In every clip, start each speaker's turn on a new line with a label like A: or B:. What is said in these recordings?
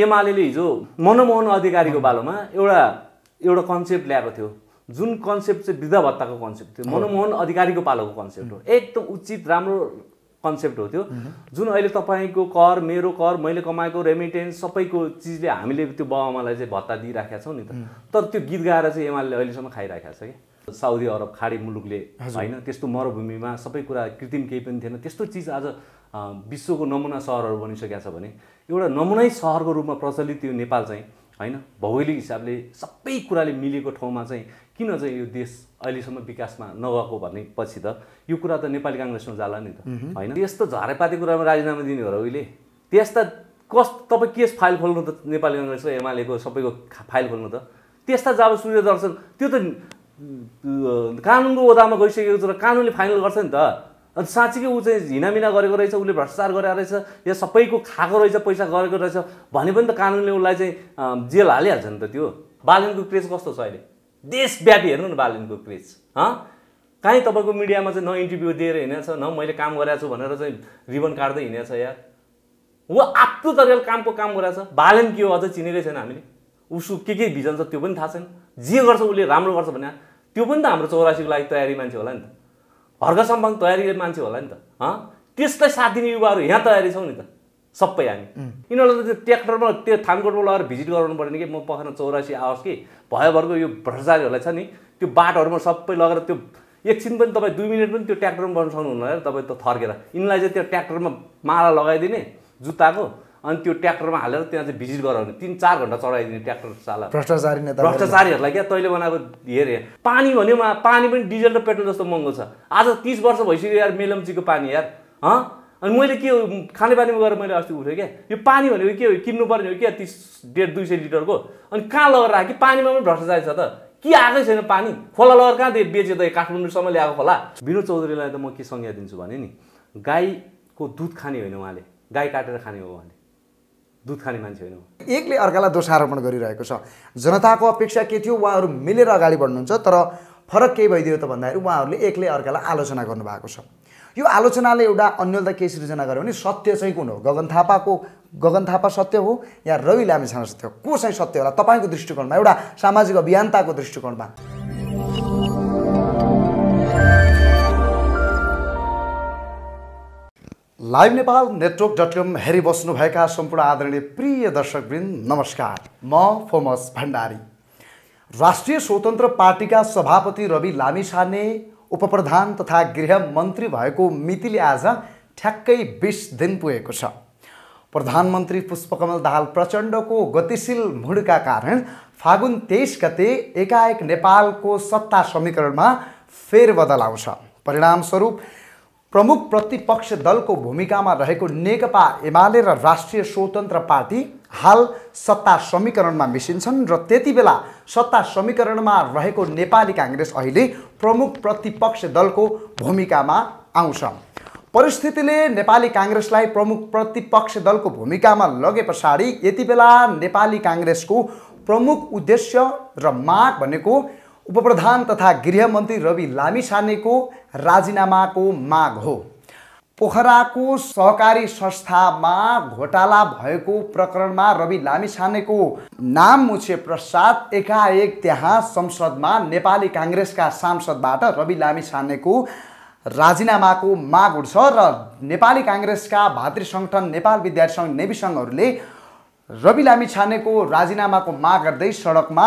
A: एमाले हिजो मनमोहन अधिकारीको बालोमा एउटा एउटा कन्सेप्ट ल्याएको थियो जुन कन्सेप्ट चाहिँ वृद्ध भत्ताको कन्सेप्ट थियो मनमोहन अधिकारीको पालोको कन्सेप्ट हो एकदम उचित राम्रो कन्सेप्ट हो त्यो जुन अहिले तपाईँको कर मेरो कर मैले कमाएको रेमिटेन्स सबैको चिजले हामीले त्यो बाबामालाई चाहिँ भत्ता दिइराखेका छौँ नि त तर त्यो गीत गाएर चाहिँ एमाले अहिलेसम्म खाइराखेको छ कि साउदी अरब खाडी मुलुकले होइन त्यस्तो मरुभूमिमा सबै कुरा कृत्रिम केही पनि थिएन त्यस्तो चिज आज विश्वको नमुना सहरहरू बनिसकेको छ भने एउटा नमुनै सहरको रूपमा प्रचलित यो नेपाल चाहिँ होइन भौगोलिक हिसाबले सबै कुराले मिलेको ठाउँमा चाहिँ किन चाहिँ यो देश अहिलेसम्म विकासमा नगएको भन्ने पछि त यो कुरा त नेपाली काङ्ग्रेसमा जाला नि त होइन यस्तो झारेपाती कुरामा राजीनामा दिने हो र उहिले त्यस्ता कस तपाईँ केस फाइल खोल्नु त नेपाली काङ्ग्रेसको एमालेको सबैको फाइल खोल्नु त त्यस्ता जब सूर्य दर्शन त्यो त कानुनको ओदामा गइसकेको छ र कानुनले फाइनल गर्छ नि त अन्त साँच्चीकै ऊ चाहिँ हिनामिना गरेको रहेछ उसले भ्रष्टाचार गरेको रहेछ या सबैको खाएको रहेछ पैसा गरेको रहेछ भने पनि त कानुनले उसलाई चाहिँ जेल हालिहाल्छ नि त त्यो बालिनको क्रेज कस्तो छ अहिले देशव्यापी हेर्नु न बालिनको क्रेज हँ काहीँ तपाईँको मिडियामा चाहिँ न इन्टरभ्यू दिएर हिँडेको छ न मैले काम गरेको छु भनेर चाहिँ रिबन काट्दै हिँडेको छ या ऊ आफ्नो तरिकाले कामको काम गरेको छ बालन के हो अझ चिनेकै छैन हामीले उसको के के भिजन छ त्यो पनि थाहा छैन जे गर्छ उसले राम्रो गर्छ भने त्यो पनि त हाम्रो चौरासीको लागि तयारी मान्छे होला नि त हर्कसम्म तयारी मान्छे होला नि त त्यसलाई साथ दिने युवाहरू यहाँ तयारी छौँ नि त सबै हामी यिनीहरूलाई त्यो ट्र्याक्टरमा त्यो थानकोटमा लगेर भिजिट गराउनु पर्ने कि म पखाना चौरासी आओस् कि भयोभरको यो भ्रष्टाचारीहरूलाई छ नि त्यो बाटोहरूमा सबै लगेर त्यो एकछिन पनि तपाईँ दुई मिनट पनि त्यो ट्र्याक्टरमा बनाउनु सक्नुहुन्न तपाईँ त थर्केर यिनलाई चाहिँ त्यो ट्र्याक्टरमा माला लगाइदिने जुत्ताको अनि त्यो ट्र्याक्टरमा हालेर त्यहाँ चाहिँ भिजिट गरेर तिन चार घन्टा चढाइदिने ट्र्याक्टर चाला भ्रष्टाचारी नेता भ्रष्टाचारीहरूलाई क्या तैँले बनाएको हेरे पानी भन्यो पानी पनि डिजल र पेट्रोल जस्तो महँगो छ आज तिस वर्ष भइसक्यो यार मेलम्चीको पानी यार हँ अनि मैले के खाने पानीमा गएर मैले अस्ति उठेँ क्या यो पानी भनेको के हो किन्नु पर्ने हो क्या तिस डेढ दुई सय लिटरको अनि कहाँ लगेर राखेँ कि पानीमा पनि भ्रष्टाचारी छ त के आएकै छैन पानी खोला लगेर कहाँ त्यो बेच्यो त काठमाडौँसम्म ल्याएको खोला विनोद चौधरीलाई त म के संज्ञा दिन्छु भने नि गाईको दुध खाने होइन उहाँले गाई काटेर खाने हो उहाँले दुध खाने मान्छे होइन
B: एकले अर्कालाई दोषारोपण गरिरहेको छ जनताको अपेक्षा के थियो उहाँहरू मिलेर अगाडि बढ्नुहुन्छ तर फरक केही भइदियो त भन्दाखेरि उहाँहरूले एकले अर्कालाई आलोचना गर्नुभएको छ यो आलोचनाले एउटा अन्यलता के सिर्जना गर्यो भने सत्य चाहिँ कुन हो गगन थापाको गगन थापा सत्य हो या रवि लामिछाना सत्य हो को चाहिँ सत्य होला तपाईँको दृष्टिकोणमा एउटा सामाजिक अभियन्ताको दृष्टिकोणमा live Nepal network dot com हेरिबस्नुभएका सम्पूर्ण आदरणीय प्रिय दर्शकवृन्द नमस्कार म फोमस भण्डारी राष्ट्रिय स्वतन्त्र पार्टीका सभापति रवि लामिछाने उपप्रधान तथा गृह मन्त्री भएको मितिले आज ठ्याक्कै बिस दिन पुगेको छ प्रधानमन्त्री पुष्पकमल दाहाल प्रचण्डको गतिशील मुडका कारण फागुन तेइस गते एकाएक नेपालको सत्ता समीकरणमा फेरबदल आउँछ परिणामस्वरूप प्रमुख प्रतिपक्ष दलको भूमिकामा रहेको नेकपा एमाले र राष्ट्रिय स्वतन्त्र पार्टी हाल सत्ता समीकरणमा मिसिन्छन् र त्यति बेला सत्ता समीकरणमा रहेको नेपाली काङ्ग्रेस अहिले प्रमुख प्रतिपक्ष दलको भूमिकामा आउँछ परिस्थितिले नेपाली काङ्ग्रेसलाई प्रमुख प्रतिपक्ष दलको भूमिकामा लगे पछाडि यति बेला नेपाली काङ्ग्रेसको प्रमुख उद्देश्य र माग भनेको उपप्रधान तथा गृहमन्त्री रवि लामिछानेको राजीनामाको माग हो पोखराको सहकारी संस्थामा घोटाला भएको प्रकरणमा रवि लामिछानेको नाम मुछे पश्चात एकाएक त्यहाँ संसदमा नेपाली काङ्ग्रेसका सांसदबाट रवि लामिछानेको राजीनामाको माग उठ्छ र नेपाली काङ्ग्रेसका भातृ सङ्गठन नेपाल विद्यार्थी सङ्घ नेवि सङ्घहरूले रवि लामिछानेको राजीनामाको माग गर्दै सडकमा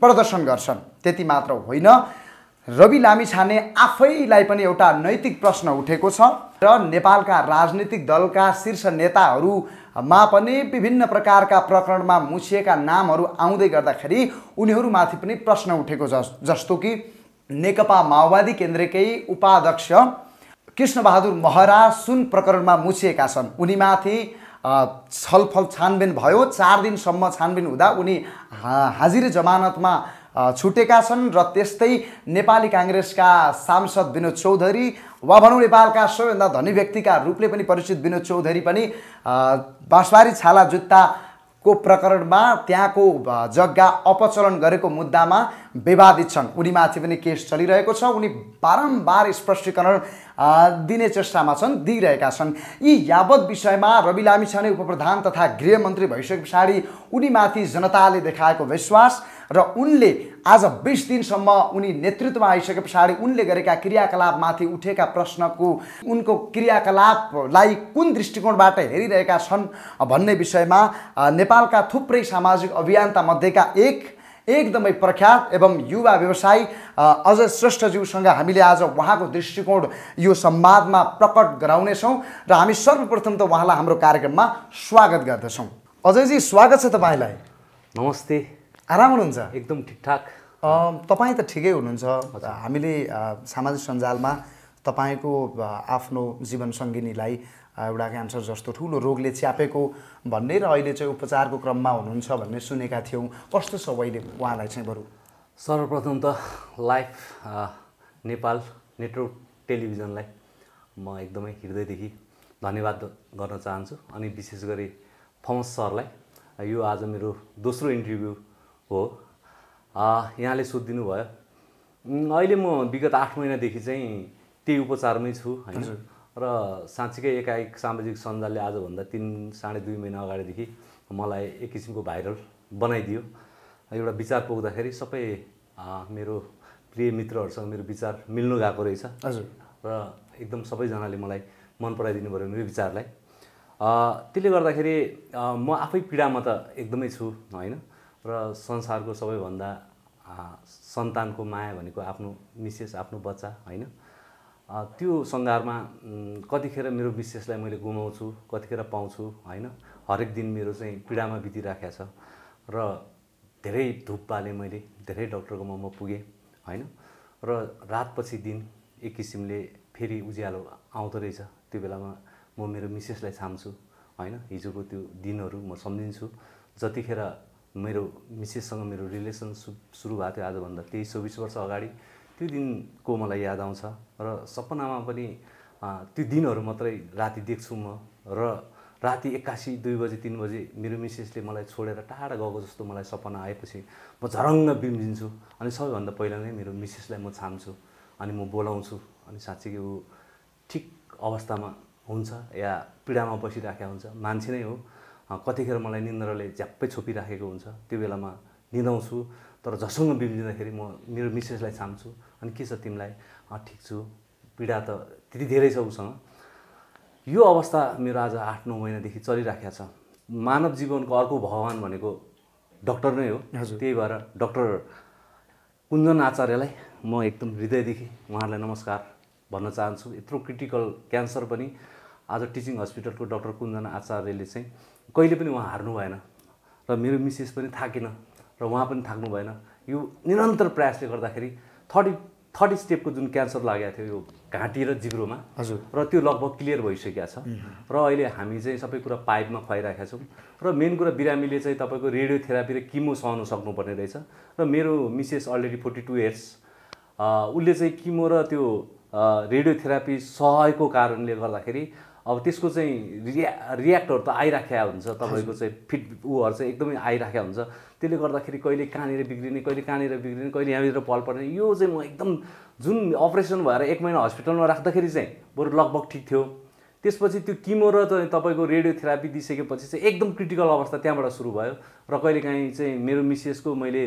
B: प्रदर्शन गर्छन् त्यति मात्र होइन रवि लामिछाने आफैलाई पनि एउटा नैतिक प्रश्न उठेको छ र नेपालका राजनीतिक दलका शीर्ष नेताहरूमा पनि विभिन्न प्रकारका प्रकरणमा मुछिएका नामहरू आउँदै गर्दाखेरि उनीहरूमाथि पनि प्रश्न उठेको जस जस्तो कि नेकपा माओवादी केन्द्रकै उपाध्यक्ष कृष्णबहादुर महरा सुन प्रकरणमा मुछिएका छन् उनीमाथि छलफल छानबिन भयो चार दिनसम्म छानबिन हुँदा उनी हाजिर जमानतमा छुटेका छन् र त्यस्तै नेपाली काङ्ग्रेसका सांसद विनोद चौधरी वा भनौँ नेपालका सबैभन्दा धनी व्यक्तिका रूपले पनि परिचित विनोद चौधरी पनि बाँसबारी छाला जुत्ता को प्रकरणमा त्यहाँको जग्गा अपचलन गरेको मुद्दामा विवादित छन् उनीमाथि पनि केस चलिरहेको छ उनी बारम्बार स्पष्टीकरण दिने चेष्टामा छन् दिइरहेका छन् यी यावत विषयमा रवि लामिछाने उपप्रधान तथा गृहमन्त्री भइसके पछाडि उनीमाथि जनताले देखाएको विश्वास र उनले आज बिस दिनसम्म उनी नेतृत्वमा आइसके पछाडि उनले गरेका क्रियाकलापमाथि उठेका प्रश्नको उनको क्रियाकलापलाई कुन दृष्टिकोणबाट हेरिरहेका छन् भन्ने विषयमा नेपालका थुप्रै सामाजिक अभियन्तामध्येका एक एकदमै प्रख्यात एवं युवा व्यवसायी अझ श्रेष्ठज्यूसँग हामीले आज उहाँको दृष्टिकोण यो संवादमा प्रकट गराउनेछौँ र हामी सर्वप्रथम त उहाँलाई हाम्रो कार्यक्रममा स्वागत गर्दछौँ अजयजी स्वागत छ तपाईँलाई नमस्ते आराम हुनुहुन्छ एकदम ठिकठाक तपाईँ त ठिकै हुनुहुन्छ हामीले सामाजिक सञ्जालमा तपाईँको आफ्नो जीवन जीवनसङ्गिनीलाई एउटा क्यान्सर जस्तो ठुलो रोगले च्यापेको भन्ने र अहिले चाहिँ उपचारको क्रममा हुनुहुन्छ भन्ने सुनेका थियौँ कस्तो छ अहिले उहाँलाई चाहिँ बरु सर्वप्रथम त
A: लाइफ नेपाल नेटवर्क टेलिभिजनलाई म एकदमै हृदयदेखि धन्यवाद गर्न चाहन्छु अनि विशेष गरी फमस सरलाई यो आज मेरो दोस्रो इन्टरभ्यू हो यहाँले सोधिदिनु भयो अहिले म विगत आठ महिनादेखि चाहिँ त्यही उपचारमै छु होइन र साँच्चीकै एकाएक सामाजिक सञ्जालले आजभन्दा तिन साढे दुई महिना अगाडिदेखि मलाई एक किसिमको भाइरल बनाइदियो एउटा विचार पुग्दाखेरि सबै मेरो प्रिय मित्रहरूसँग मेरो विचार मिल्नु गएको रहेछ हजुर र एकदम सबैजनाले मलाई मन पराइदिनु पऱ्यो मेरो विचारलाई त्यसले गर्दाखेरि म आफै पीडामा त एकदमै छु होइन र संसारको सबैभन्दा सन्तानको माया भनेको आफ्नो मिसेस आफ्नो बच्चा होइन त्यो सन्दर्भमा कतिखेर मेरो विशेषलाई मैले गुमाउँछु कतिखेर पाउँछु होइन हरेक दिन मेरो चाहिँ पीडामा बितिराखेको छ र धेरै धुप पालेँ मैले धेरै डक्टरकोमा म पुगेँ होइन र रातपछि दिन एक किसिमले फेरि उज्यालो आउँदो रहेछ त्यो बेलामा म मेरो मिसेसलाई छाम्छु होइन हिजोको त्यो दिनहरू म सम्झिन्छु जतिखेर मेरो मिसेससँग मेरो रिलेसन सुरु भएको थियो आजभन्दा तेइस चौबिस वर्ष अगाडि त्यो दिनको मलाई याद आउँछ र सपनामा पनि त्यो दिनहरू मात्रै राति देख्छु म र राति एक्कासी दुई बजे तिन बजे मेरो मिसेसले मलाई छोडेर टाढा गएको जस्तो मलाई सपना आएपछि म झरङ्ग बिम्जिन्छु अनि सबैभन्दा पहिला नै मेरो मिसेसलाई म छाम्छु अनि म बोलाउँछु अनि साँच्चीकै ऊ ठिक अवस्थामा हुन्छ या पीडामा बसिराखेको हुन्छ मान्छे नै हो कतिखेर मलाई निन्द्रले झ्याप्पै छोपिराखेको हुन्छ त्यो बेलामा निदाउँछु तर झसँग बिग्रिँदाखेरि म मेरो मिसेसलाई छाम्छु अनि के छ तिमीलाई ठिक छु पीडा त त्यति धेरै छ उसँग यो अवस्था मेरो आज आठ नौ महिनादेखि चलिराखेको छ मानव जीवनको अर्को भगवान् भनेको डक्टर नै हो त्यही भएर डक्टर कुञ्जन आचार्यलाई म एकदम हृदयदेखि उहाँहरूलाई नमस्कार भन्न चाहन्छु यत्रो क्रिटिकल क्यान्सर पनि आज टिचिङ हस्पिटलको डक्टर कुञ्जन आचार्यले चाहिँ कहिले पनि उहाँ हार्नु भएन र मेरो मिसेस पनि थाकेन र उहाँ पनि थाक्नु भएन यो निरन्तर प्रयासले गर्दाखेरि थर्टी थर्टी स्टेपको जुन क्यान्सर लागेको थियो यो घाँटी र जिब्रोमा हजुर र त्यो लगभग क्लियर भइसकेको छ र अहिले हामी चाहिँ सबै कुरा पाइपमा खुवाइरहेका छौँ र मेन कुरा बिरामीले चाहिँ तपाईँको रेडियोथेरापी र किमो सहनु सक्नुपर्ने रहेछ र मेरो Mrs already forty two years उसले चाहिँ किमो र त्यो रेडियोथेरापी सहेको कारणले गर्दाखेरि अब त्यसको चाहिँ रिया रियाक्टहरू त आइराखेका हुन्छ तपाईँको चाहिँ फिट ऊहरू चाहिँ एकदमै आइराखेका हुन्छ त्यसले गर्दाखेरि कहिले कहाँनिर बिग्रिने कहिले कहाँनिर बिग्रिने कहिले यहाँनिर पल पर्ने यो चाहिँ म एकदम जुन अपरेसन भएर एक महिना हस्पिटलमा राख्दाखेरि चाहिँ बरु लगभग ठिक थियो त्यसपछि त्यो किमो र तपाईँको रेडियोथेरापी दिइसकेपछि चाहिँ एकदम क्रिटिकल अवस्था त्यहाँबाट सुरु भयो र कहिलेकाहीँ चाहिँ मेरो मिसेसको मैले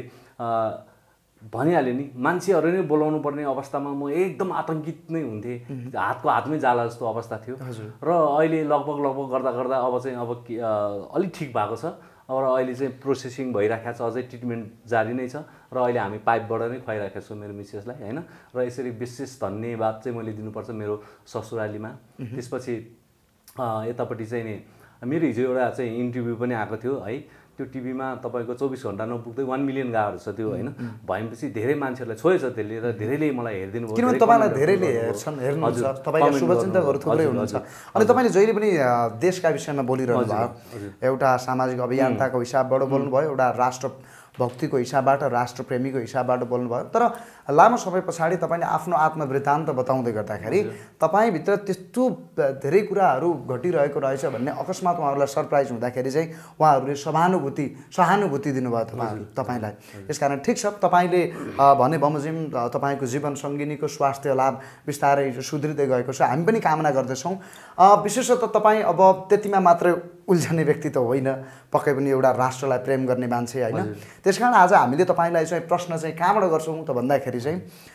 A: भनिहालेँ नि मान्छेहरू नै बोलाउनु पर्ने अवस्थामा म एकदम आतङ्कित नै हुन्थेँ हातको हातमै जाला जस्तो अवस्था थियो र अहिले लगभग लगभग गर्दा गर्दा अब चाहिँ अब अलिक ठिक भएको छ र अहिले चाहिँ प्रोसेसिङ भइराखेको छ अझै ट्रिटमेन्ट जारी नै छ र अहिले हामी पाइपबाट नै खुवाइराखेको छौँ मेरो मिसेसलाई होइन र यसरी विशेष धन्यवाद चाहिँ मैले दिनुपर्छ मेरो ससुरालीमा त्यसपछि यतापट्टि चाहिँ नि मेरो हिजो एउटा चाहिँ इन्टरभ्यू पनि आएको थियो है त्यो टिभीमा तपाईँको चौबिस घन्टा नपुग्दै वान मिलियन गाहरू छ त्यो होइन भएपछि धेरै मान्छेहरूलाई छोएछ त्यसले र धेरैले मलाई हेरिदिनु किनभने तपाईँलाई धेरैले हेर्छन् हेर्नुहुन्छ तपाईँको शुभचिन्तकहरू थुप्रै हुनुहुन्छ
B: अनि तपाईँले जहिले पनि देशका विषयमा बोलिरहनु भयो एउटा सामाजिक अभियन्ताको हिसाबबाट बोल्नुभयो एउटा राष्ट्र भक्तिको हिसाबबाट राष्ट्रप्रेमीको हिसाबबाट बोल्नुभयो तर लामो समय पछाडि तपाईँले आफ्नो आत्मवृत्तान्त बताउँदै गर्दाखेरि तपाईँभित्र त्यस्तो धेरै कुराहरू घटिरहेको रहेछ भन्ने अकस्मात उहाँहरूलाई सरप्राइज हुँदाखेरि चाहिँ उहाँहरूले सहानुभूति सहानुभूति दिनुभयो तपाईँ तपाईँलाई यसकारण ठिक छ तपाईँले भने बमोजिम तपाईँको जीवन सङ्गिनीको स्वास्थ्य लाभ बिस्तारै सुध्रिँदै गएको छ हामी पनि कामना गर्दछौँ विशेषतः तपाईँ अब त्यतिमा मात्रै उल्झने व्यक्ति त होइन पक्कै पनि एउटा राष्ट्रलाई प्रेम गर्ने मान्छे होइन त्यस कारण आज हामीले तपाईँलाई चाहिँ प्रश्न चाहिँ कहाँबाट गर्छौँ त भन्दाखेरि भन्दाखेरि चाहिँ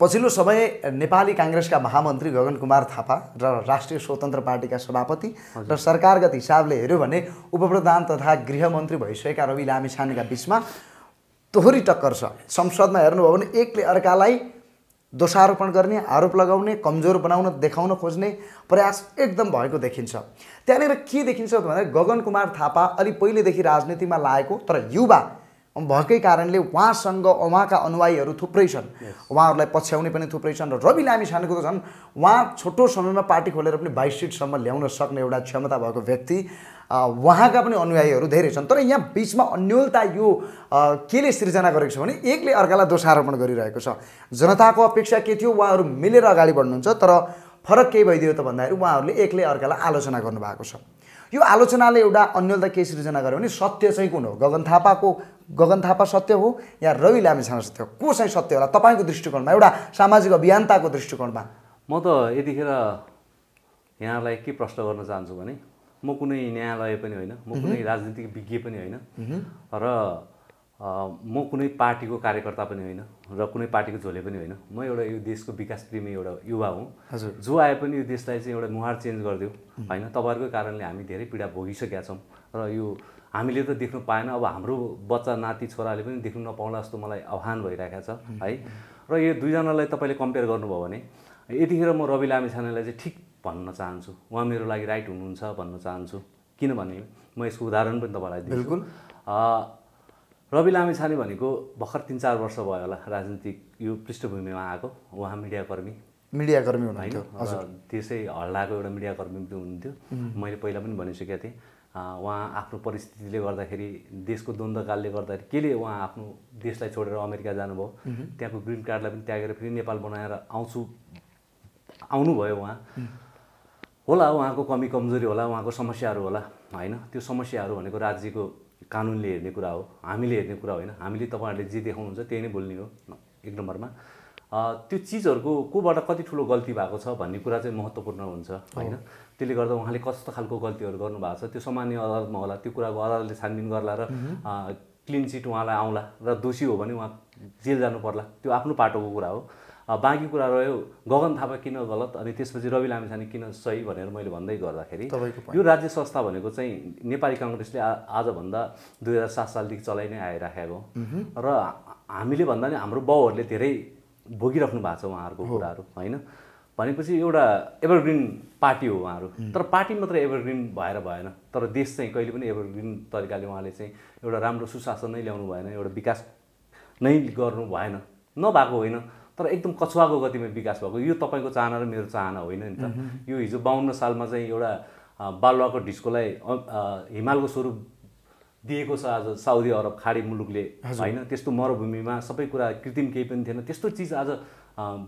B: पछिल्लो समय नेपाली काङ्ग्रेसका महामन्त्री गगन कुमार थापा र राष्ट्रिय स्वतन्त्र पार्टीका सभापति र सरकारगत हिसाबले हेऱ्यो भने उपप्रधान तथा गृहमन्त्री भइसकेका रवि लामिछानेका बिचमा दोहोरी टक्कर छ संसदमा हेर्नुभयो भने एकले अर्कालाई दोषारोपण गर्ने आरोप लगाउने कमजोर बनाउन देखाउन खोज्ने प्रयास एकदम भएको देखिन्छ त्यहाँनिर के देखिन्छ भने गगन कुमार थापा अलि पहिलेदेखि राजनीतिमा लागेको तर युवा भएकै कारणले उहाँसँग उहाँका अनुयायीहरू थुप्रै छन् उहाँहरूलाई पछ्याउने पनि थुप्रै छन् र रवि लामी छानेको त झन् उहाँ छोटो समयमा पार्टी खोलेर पनि बाइस सिटसम्म ल्याउन सक्ने एउटा क्षमता भएको व्यक्ति उहाँका पनि अनुयायीहरू धेरै छन् तर यहाँ बिचमा अन्यलता यो केले सिर्जना गरेको छ भने एकले अर्कालाई दोषारोपण गरिरहेको छ जनताको अपेक्षा के थियो उहाँहरू मिलेर अगाडि बढ्नुहुन्छ तर फरक केही भइदियो त भन्दाखेरि उहाँहरूले एकले अर्कालाई आलोचना गर्नुभएको छ यो आलोचनाले एउटा अन्यलता के सृजना गर्यो भने सत्य चाहिँ कुन हो गगन थापाको गगन थापा सत्य हो या रवि लामिछाने सत्य हो को चाहिँ सत्य होला तपाईँको दृष्टिकोणमा एउटा सामाजिक अभियन्ताको दृष्टिकोणमा
A: म त यतिखेर यहाँलाई के प्रश्न गर्न चाहन्छु भने म कुनै न्यायालय पनि होइन म कुनै राजनीतिक विज्ञ पनि होइन र म कुनै पार्टीको कार्यकर्ता पनि होइन र कुनै पार्टीको झोले पनि होइन म एउटा यो देशको विकास प्रेमी एउटा युवा हुँ हजुर जो आए पनि यो देशलाई चाहिँ एउटा मुहार चेन्ज गरिदियो होइन तपाईँहरूकै कारणले हामी धेरै पीडा भोगिसकेका छौँ र यो हामीले त देख्नु पाएन अब हाम्रो बच्चा नाति छोराले पनि देख्नु नपाउँला जस्तो मलाई आह्वान भइरहेको छ है र यो दुईजनालाई तपाईँले कम्पेयर गर्नुभयो भने यतिखेर म रवि लामिछानेलाई चाहिँ ठिक भन्न चाहन्छु उहाँ मेरो लागि राइट हुनुहुन्छ भन्न चाहन्छु किनभने म यसको उदाहरण पनि तपाईँलाई बिल्कुल रवि लामिछाने भनेको भर्खर तिन चार वर्ष भयो होला राजनीतिक यो पृष्ठभूमिमा आएको उहाँ मिडियाकर्मी मिडियाकर्मी हुनुहुन्थ्यो हजुर त्यसै हल्लाको एउटा मिडियाकर्मी पनि हुनुहुन्थ्यो मैले पहिला पनि भनिसकेको थिएँ उहाँ आफ्नो परिस्थितिले गर्दाखेरि देशको द्वन्द्वकालले गर्दाखेरि केले उहाँ आफ्नो देशलाई छोडेर अमेरिका जानुभयो त्यहाँको ग्रिन कार्डलाई पनि त्यागेर फेरि नेपाल बनाएर आउँछु आउनुभयो उहाँ होला उहाँको कमी कमजोरी होला उहाँको समस्याहरू होला होइन त्यो समस्याहरू भनेको राज्यको कानुनले हेर्ने कुरा हो हामीले हेर्ने कुरा होइन हामीले तपाईँहरूले जे देखाउनुहुन्छ त्यही नै बोल्ने हो एक नम्बरमा त्यो चिजहरूको कोबाट कति ठुलो गल्ती भएको छ भन्ने कुरा चाहिँ महत्त्वपूर्ण हुन्छ होइन त्यसले गर्दा उहाँले कस्तो खालको गल्तीहरू गर्नुभएको छ त्यो सामान्य अदालतमा होला त्यो कुराको अदालतले छानबिन गर्ला र क्लिन चिट उहाँलाई आउँला र दोषी हो भने उहाँ जेल जानु पर्ला त्यो आफ्नो पाटोको कुरा हो बाँकी कुरा रह्यो गगन थापा किन गलत अनि त्यसपछि रवि लामिछाने किन सही भनेर मैले भन्दै गर्दाखेरि यो राज्य संस्था भनेको चाहिँ नेपाली कङ्ग्रेसले आजभन्दा दुई हजार सात सालदेखि चलाइ नै आइराखेको र हामीले भन्दा नि हाम्रो बाउहरूले धेरै भोगिराख्नु भएको छ उहाँहरूको कुराहरू होइन भनेपछि एउटा एभरग्रिन पार्टी हो उहाँहरू तर पार्टी मात्र एभरग्रिन भएर भएन तर देश चाहिँ कहिले पनि एभरग्रिन तरिकाले उहाँले चाहिँ एउटा राम्रो सुशासन नै ल्याउनु भएन एउटा विकास नै गर्नु भएन नभएको होइन तर एकदम कछुवाको गतिमा विकास भएको यो तपाईँको चाहना र मेरो चाहना होइन नि त यो हिजो बाहन्न सालमा चाहिँ एउटा बालुवाको ढिस्कोलाई हिमालको स्वरूप दिएको छ आज साउदी अरब खाडी मुलुकले होइन त्यस्तो मरुभूमिमा सबै कुरा कृत्रिम केही पनि थिएन त्यस्तो चिज आज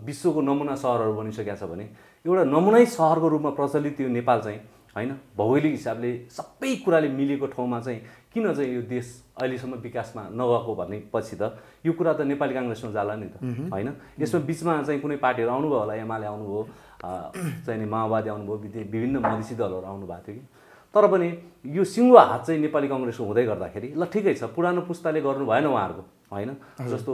A: विश्वको नमुना सहरहरू बनिसकेका छ भने एउटा नमुनै सहरको रूपमा प्रचलित यो नेपाल चाहिँ होइन भौगोलिक हिसाबले सबै कुराले मिलेको ठाउँमा चाहिँ किन चाहिँ यो देश अहिलेसम्म विकासमा नगएको भन्ने पछि त यो कुरा त नेपाली काङ्ग्रेसमा जाला नि त होइन यसमा बिचमा चाहिँ कुनै पार्टीहरू आउनुभयो होला एमाले आउनुभयो चाहिँ नि माओवादी आउनुभयो विभिन्न मधेसी दलहरू आउनुभएको थियो कि तर पनि यो सिङ्गो हात चाहिँ नेपाली कङ्ग्रेसको हुँदै गर्दाखेरि ल ठिकै छ पुरानो पुस्ताले गर्नु भएन उहाँहरूको होइन जस्तो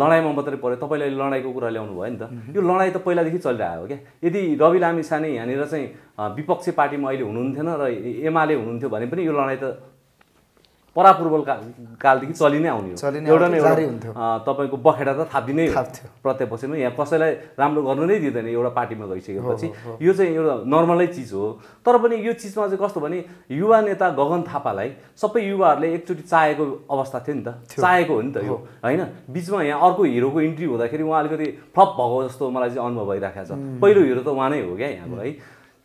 A: लडाइँमा मात्रै पऱ्यो तपाईँले लडाइँको कुरा ल्याउनु भयो नि त यो लडाइँ त पहिलादेखि चलिरहेको हो क्या यदि रवि लामी साने यहाँनिर चाहिँ विपक्षी पार्टीमा अहिले हुनुहुन्थेन र एमाले हुनुहुन्थ्यो भने पनि यो लडाइँ त परापूर्वल कालदेखि चलि नै आउने एउटा नै तपाईँको बखेडा त थाप्दी नै प्रत्येक प्रत्यपक्षमा यहाँ कसैलाई राम्रो गर्नु नै दिँदैन एउटा पार्टीमा गइसकेपछि यो चाहिँ एउटा नर्मलै चिज हो तर पनि यो चिजमा चाहिँ कस्तो भने युवा नेता गगन थापालाई सबै युवाहरूले एकचोटि चाहेको अवस्था थियो नि त चाहेको हो नि त यो होइन बिचमा यहाँ अर्को हिरोको इन्ट्री हुँदाखेरि उहाँ अलिकति फ्लप भएको जस्तो मलाई चाहिँ अनुभव भइरहेको छ पहिलो हिरो त उहाँ नै हो क्या यहाँको है